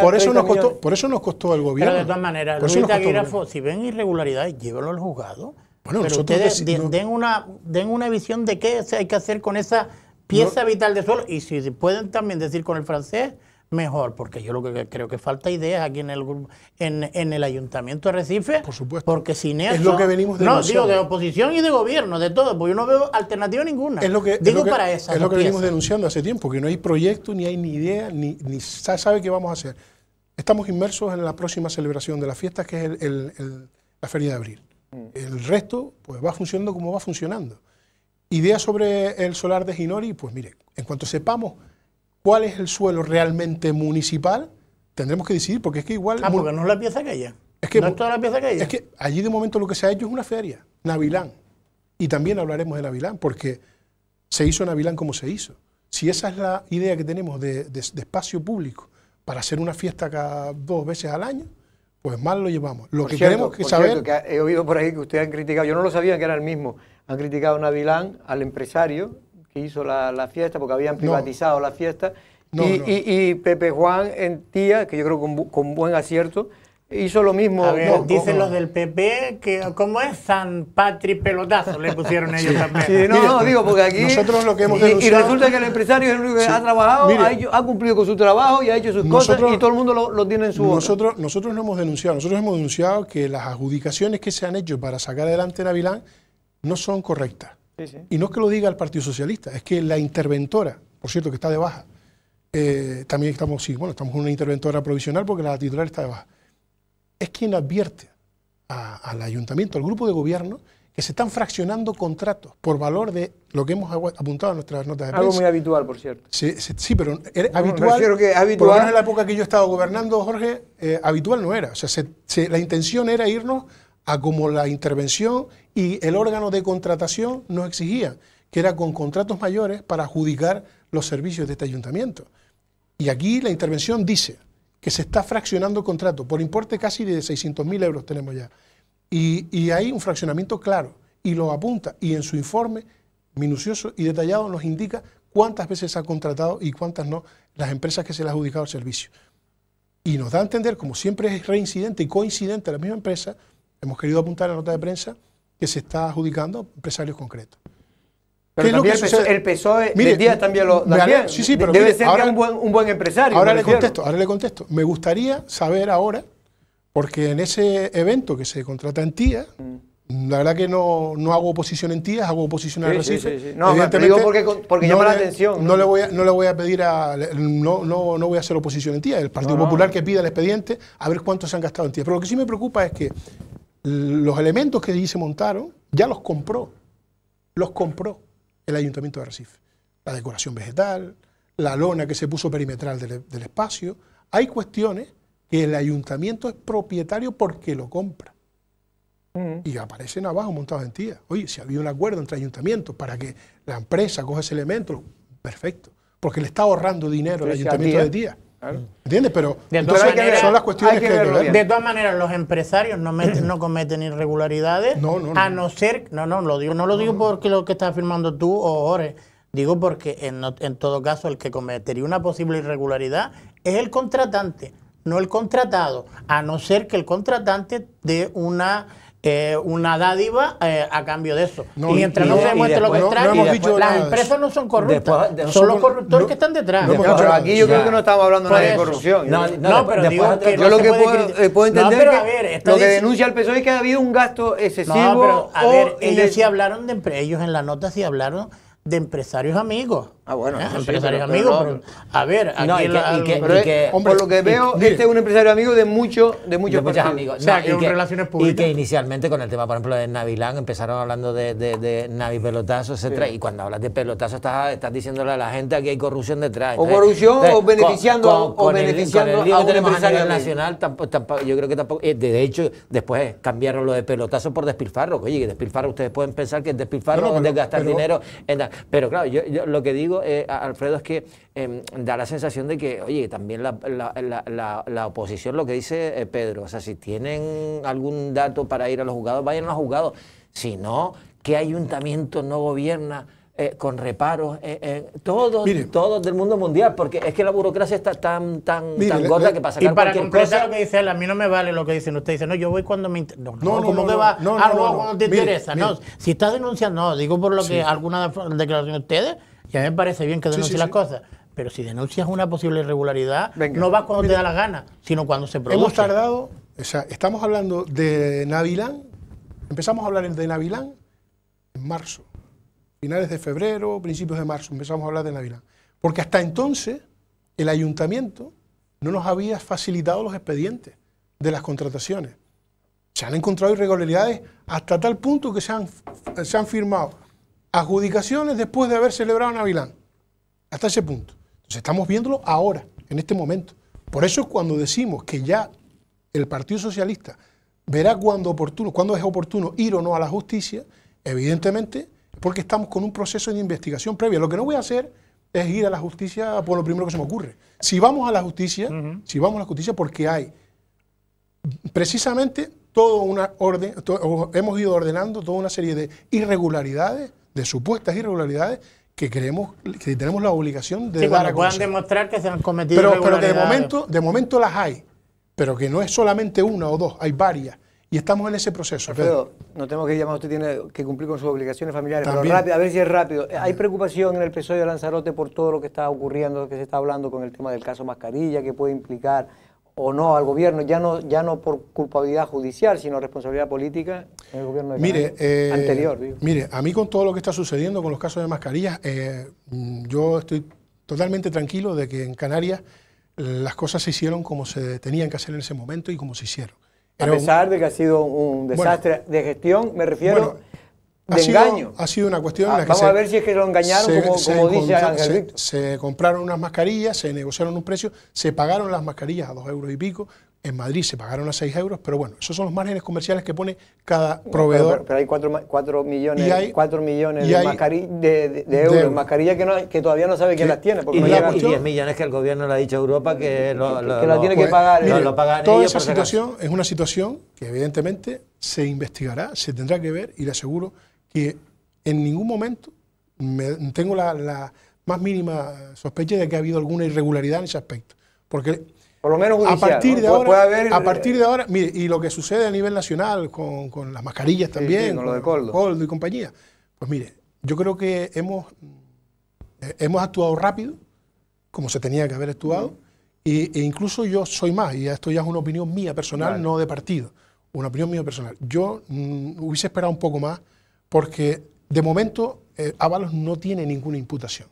Speaker 10: por eso, nos costó, el gobierno. Pero de todas maneras, los
Speaker 2: si ven irregularidades, llévalo al juzgado bueno, Pero ustedes den, una, den una visión de qué hay que hacer con esa pieza vital de suelo. Y si pueden también decir con el francés, mejor, porque yo lo que creo que falta ideas aquí en el en, en el ayuntamiento de Recife. Por supuesto. Porque sin eso. Es lo que venimos de No, digo de oposición y de gobierno, de todo, porque yo no veo alternativa ninguna. digo para Es lo que venimos
Speaker 10: denunciando hace tiempo, que no hay proyecto, ni hay ni idea, ni, ni sabe qué vamos a hacer. Estamos inmersos en la próxima celebración de las fiestas, que es el, la feria de abril. Mm. El resto pues va funcionando como va funcionando. Idea sobre el solar de Ginori, pues mire, en cuanto sepamos cuál es el suelo realmente municipal, tendremos que decidir, porque es que igual... Ah, porque no es la pieza que no la pieza que Es que allí de momento lo que se ha hecho es una feria, Navilán. Y también hablaremos de Navilán, porque se hizo Navilán como se hizo. Si esa es la idea que tenemos de espacio público para hacer una fiesta cada dos veces al año, pues mal lo llevamos. Lo que queremos que saber... que
Speaker 1: he oído por ahí que ustedes han criticado, yo no lo sabía que era el mismo, han criticado a Navilán, al empresario que hizo la, fiesta, porque habían privatizado la fiesta, y, Pepe Juan en Tía, que yo creo con, con buen acierto, hizo lo mismo. dicen los del
Speaker 2: PP que, como es? San Patri pelotazo, le pusieron [laughs] ellos también.
Speaker 1: no, digo, porque aquí. Nosotros lo que hemos Y, resulta que el empresario ha trabajado,
Speaker 10: ha, cumplido con su trabajo y ha hecho sus cosas y todo el mundo lo, tiene en su. Nosotros, nosotros no hemos denunciado, nosotros hemos denunciado que las adjudicaciones que se han hecho para sacar adelante Navilán no son correctas. y no es que lo diga el Partido Socialista, es que la interventora, por cierto, que está de baja. Eh, también estamos, sí, bueno, estamos con una interventora provisional porque la titular está de baja es quien advierte al ayuntamiento, al grupo de gobierno, que se están fraccionando contratos por valor de lo que hemos apuntado en nuestras notas de prensa. Algo muy habitual, por cierto. Sí, pero era habitual, que habitual. Por en la época que yo he estado gobernando, Jorge, eh, habitual no era. O sea, la intención era irnos a como la intervención y el órgano de contratación nos exigía, que era con contratos mayores para adjudicar los servicios de este ayuntamiento. Y aquí la intervención dice, que se está fraccionando el contrato por importe casi de 600.000 euros tenemos ya. Y, hay un fraccionamiento claro y lo apunta y en su informe minucioso y detallado nos indica cuántas veces ha contratado y cuántas no las empresas que se le ha adjudicado el servicio. Y nos da a entender, como siempre es reincidente y coincidente la misma empresa, hemos querido apuntar en la nota de prensa que se está adjudicando empresarios concretos el, el
Speaker 1: PSOE día también lo Sí, debe ser que un, buen, un, buen, empresario. Ahora le contesto,
Speaker 10: ahora le contesto. Me gustaría saber ahora, porque en ese evento que se contrata en Tía, mm. la verdad que no, hago oposición en Tía, hago oposición al Recife. no, te digo porque, porque llama la atención. No, le voy a, no le voy a pedir a. No, voy a hacer oposición en Tía. El Partido Popular que pida el expediente a ver cuánto se han gastado en Tía. Pero lo que sí me preocupa es que los elementos que allí se montaron ya los compró. Los compró el Ayuntamiento de Recife. La decoración vegetal, la lona que se puso perimetral del, espacio. Hay cuestiones que el ayuntamiento es propietario porque lo compra. Mm. Y aparecen abajo montados en tía. Oye, si había un acuerdo entre ayuntamientos para que la empresa coja ese elemento, perfecto. Porque le está ahorrando dinero al ayuntamiento de tía. ¿Entiendes? Pero son las De
Speaker 2: todas maneras, los empresarios no, cometen irregularidades. No, no, a no ser. No, no, lo digo, no lo digo porque lo que estás afirmando tú o Ore. Digo porque en, en todo caso el que cometería una posible irregularidad es el contratante, no el contratado. A no ser que el contratante dé una eh, una dádiva eh, a cambio de eso. y mientras no se demuestre lo que no, las empresas no son corruptas, son los corruptores que están detrás. pero aquí yo creo que no estamos hablando nada de corrupción. No, pero yo eh, lo que puedo, entender que lo que denuncia el
Speaker 1: PSOE es que ha habido un gasto excesivo. a ver, ellos
Speaker 2: sí hablaron de ellos en la nota sí hablaron de empresarios amigos.
Speaker 1: Ah, bueno, ah, empresario amigo, a ver, por lo que veo, este es un empresario amigo de, mucho, de muchos de muchos amigos. y que,
Speaker 3: públicas. inicialmente con el tema, por ejemplo, de Navilán, empezaron hablando de, de, Navi pelotazo, etcétera, y cuando hablas de pelotazo estás, estás diciéndole a la gente que hay corrupción detrás. O corrupción o beneficiando o beneficiando a un empresario nacional, yo creo que tampoco eh, de hecho después cambiaron lo de pelotazo por despilfarro. Oye, que despilfarro ustedes pueden pensar que es despilfarro de gastar dinero pero claro, yo lo que digo eh, Alfredo, es que em, da la sensación de que, oye, también la, la, oposición, lo que dice eh, Pedro, o sea, si tienen algún dato para ir a los juzgados, vayan a los juzgados. Si no, ¿qué ayuntamiento no gobierna? Eh, con reparos, todos, todos del mundo mundial, porque es que la burocracia está tan, tan, tan gota que pasa. Y para completar lo que dice él, a mí no me vale lo que dicen ustedes. dice no, yo voy cuando
Speaker 2: me interesa. No, no, no, como no, que va? No, no, ah, no, cuando te no, interesa. no, No, si estás denunciando, no, digo por lo no, que alguna declaración de ustedes que a mí me parece bien que denuncie las cosas, pero si denuncias una posible irregularidad, no vas cuando te da la gana, sino cuando se produce. Hemos
Speaker 10: tardado, o sea, estamos hablando de Navilán, empezamos a hablar de Navilán en marzo, finales de febrero, principios de marzo, empezamos a hablar de Navilán. Porque hasta entonces el ayuntamiento no nos había facilitado los expedientes de las contrataciones. Se han encontrado irregularidades hasta tal punto que se se han firmado adjudicaciones después de haber celebrado Navilán. Hasta ese punto. Entonces estamos viéndolo ahora, en este momento. Por eso cuando decimos que ya el Partido Socialista verá cuándo es oportuno ir o no a la justicia, evidentemente, porque estamos con un proceso de investigación previa. Lo que no voy a hacer es ir a la justicia por lo primero que se me ocurre. Si vamos a la justicia, si vamos a la justicia porque hay precisamente toda una orden, hemos ido ordenando toda una serie de irregularidades de supuestas irregularidades que creemos que tenemos la obligación de que dar puedan
Speaker 2: demostrar que se han cometido
Speaker 10: pero, pero de momento de momento las hay pero que no es solamente una o dos hay varias y estamos en ese proceso.
Speaker 1: no tenemos que llamar, usted tiene que cumplir con sus obligaciones familiares, pero rápido, a ver si es rápido. Eh, hay preocupación en el PSOE de Lanzarote por todo lo que está ocurriendo, que se está hablando con el tema del caso Mascarilla, que puede implicar o no al gobierno, ya no, ya no por culpabilidad judicial, sino responsabilidad política en el gobierno de mire, eh, anterior. Mire,
Speaker 10: a mí con todo lo que está sucediendo con los casos de mascarillas, eh, mm, yo estoy totalmente tranquilo de que en Canarias eh, las cosas se hicieron como se tenían que hacer en ese momento y como se hicieron. a pesar
Speaker 1: de que ha sido un desastre de gestión, me refiero
Speaker 10: ha Sido, una cuestión ah, Vamos a ver si es que lo engañaron, como, dice Ángel Se compraron unas mascarillas, se negociaron un precio, se pagaron las mascarillas a dos euros y pico. En Madrid se pagaron a seis euros, pero bueno, esos son los márgenes comerciales que pone cada proveedor.
Speaker 1: Pero, hay cuatro, millones, hay, millones de, de, euros mascarillas que, todavía no sabe quién las tiene. y, no 10
Speaker 3: millones que el gobierno le ha dicho a Europa que, lo, que, tiene que pues, pagar. toda esa situación
Speaker 10: es una situación que evidentemente se investigará, se tendrá que ver y le aseguro que en ningún momento tengo la, más mínima sospecha de que ha habido alguna irregularidad en ese aspecto. Porque Por lo menos a partir de ahora, haber... a partir de eh, ahora, mire, y lo que sucede a nivel nacional con, las mascarillas también, con, lo de Coldo. y compañía, pues mire, yo creo que hemos, eh, hemos actuado rápido, como se tenía que haber actuado, e, incluso yo soy más, y esto ya es una opinión mía personal, no de partido, una opinión mía personal. Yo mm, hubiese esperado un poco más porque de momento eh, Ábalos no tiene ninguna imputación.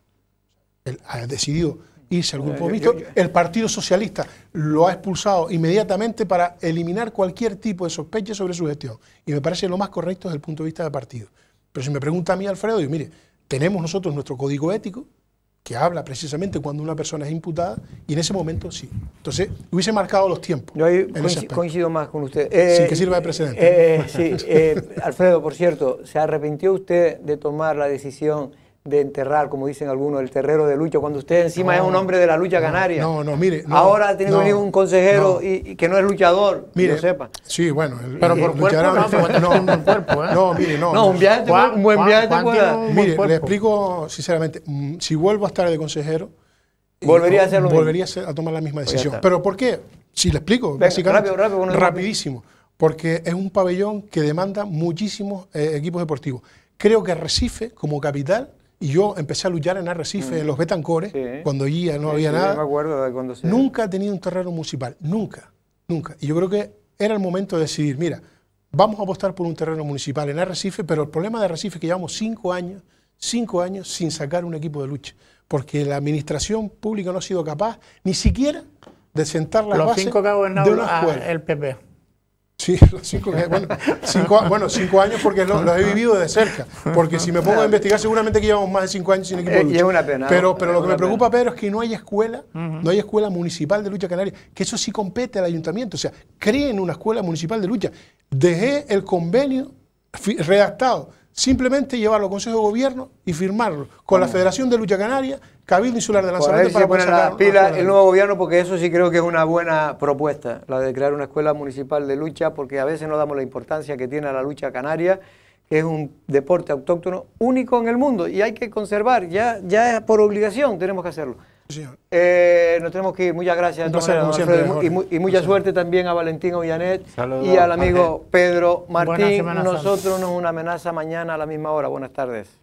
Speaker 10: Él ha decidido irse al grupo eh, mixto. El Partido Socialista lo ha expulsado inmediatamente para eliminar cualquier tipo de sospecha sobre su gestión. Y me parece lo más correcto desde el punto de vista del partido. Pero si me pregunta a mí, Alfredo, yo, mire, tenemos nosotros nuestro código ético, que habla precisamente cuando una persona es imputada, y en ese momento sí. Entonces, hubiese marcado los tiempos. Yo
Speaker 1: coincido, más con usted. Sin que eh, sirva de precedente. Eh, eh, sí, Alfredo, por cierto, ¿se arrepintió usted de tomar la decisión de enterrar, como dicen algunos, el terrero de lucha, cuando usted encima es un hombre de la lucha canaria. No, no, mire. Ahora tiene que venir un consejero y, que no es luchador, mire, lo sepa.
Speaker 10: Sí, bueno. El, Pero por cuerpo, no, ¿eh? no, mire, no. No, un, viaje un buen viaje Mire, le explico sinceramente, mm, si vuelvo a estar de consejero,
Speaker 8: volvería, a, hacer volvería
Speaker 10: a tomar la misma decisión. Pero ¿por qué? Si le explico, rápido, rápido, rapidísimo, porque es un pabellón que demanda muchísimos eh, equipos deportivos. Creo que Recife, como capital, y yo empecé a luchar en Arrecife, en mm. los Betancores, cuando allí no había nada. Nunca he tenido un terreno municipal, nunca, nunca. Y yo creo que era el momento de decidir, mira, vamos a apostar por un terreno municipal en Arrecife, pero el problema de Arrecife es que llevamos cinco años, cinco años sin sacar un equipo de lucha, porque la administración pública no ha sido capaz ni siquiera de sentar la los cinco de una PP. Sí, [laughs] los cinco, bueno, cinco, bueno, cinco años porque los, he vivido de cerca. Porque si me pongo a investigar, seguramente que llevamos más de cinco años sin equipo eh, Y es una pena. Pero, pero lo que me preocupa, Pedro, es que no hay escuela, no hay escuela municipal de lucha canaria, que eso sí compete al ayuntamiento. O sea, creen una escuela municipal de lucha. Dejé el convenio redactado simplemente llevarlo al Consejo de Gobierno y firmarlo con la Federación de Lucha Canaria Cabildo Insular de Lanzarote para las la el nuevo
Speaker 1: gobierno porque eso sí creo que es una buena propuesta, la de crear una escuela municipal de lucha porque a veces no damos la importancia que tiene a la lucha canaria, que es un deporte autóctono único en el mundo y hay que conservar, ya ya es por obligación tenemos que hacerlo. Eh, nos tenemos que ir. Muchas gracias. y, mucha suerte también a Valentín Ollanet
Speaker 9: y al amigo
Speaker 1: Pedro Martín. Nosotros nos una amenaza mañana a la misma hora. Buenas tardes.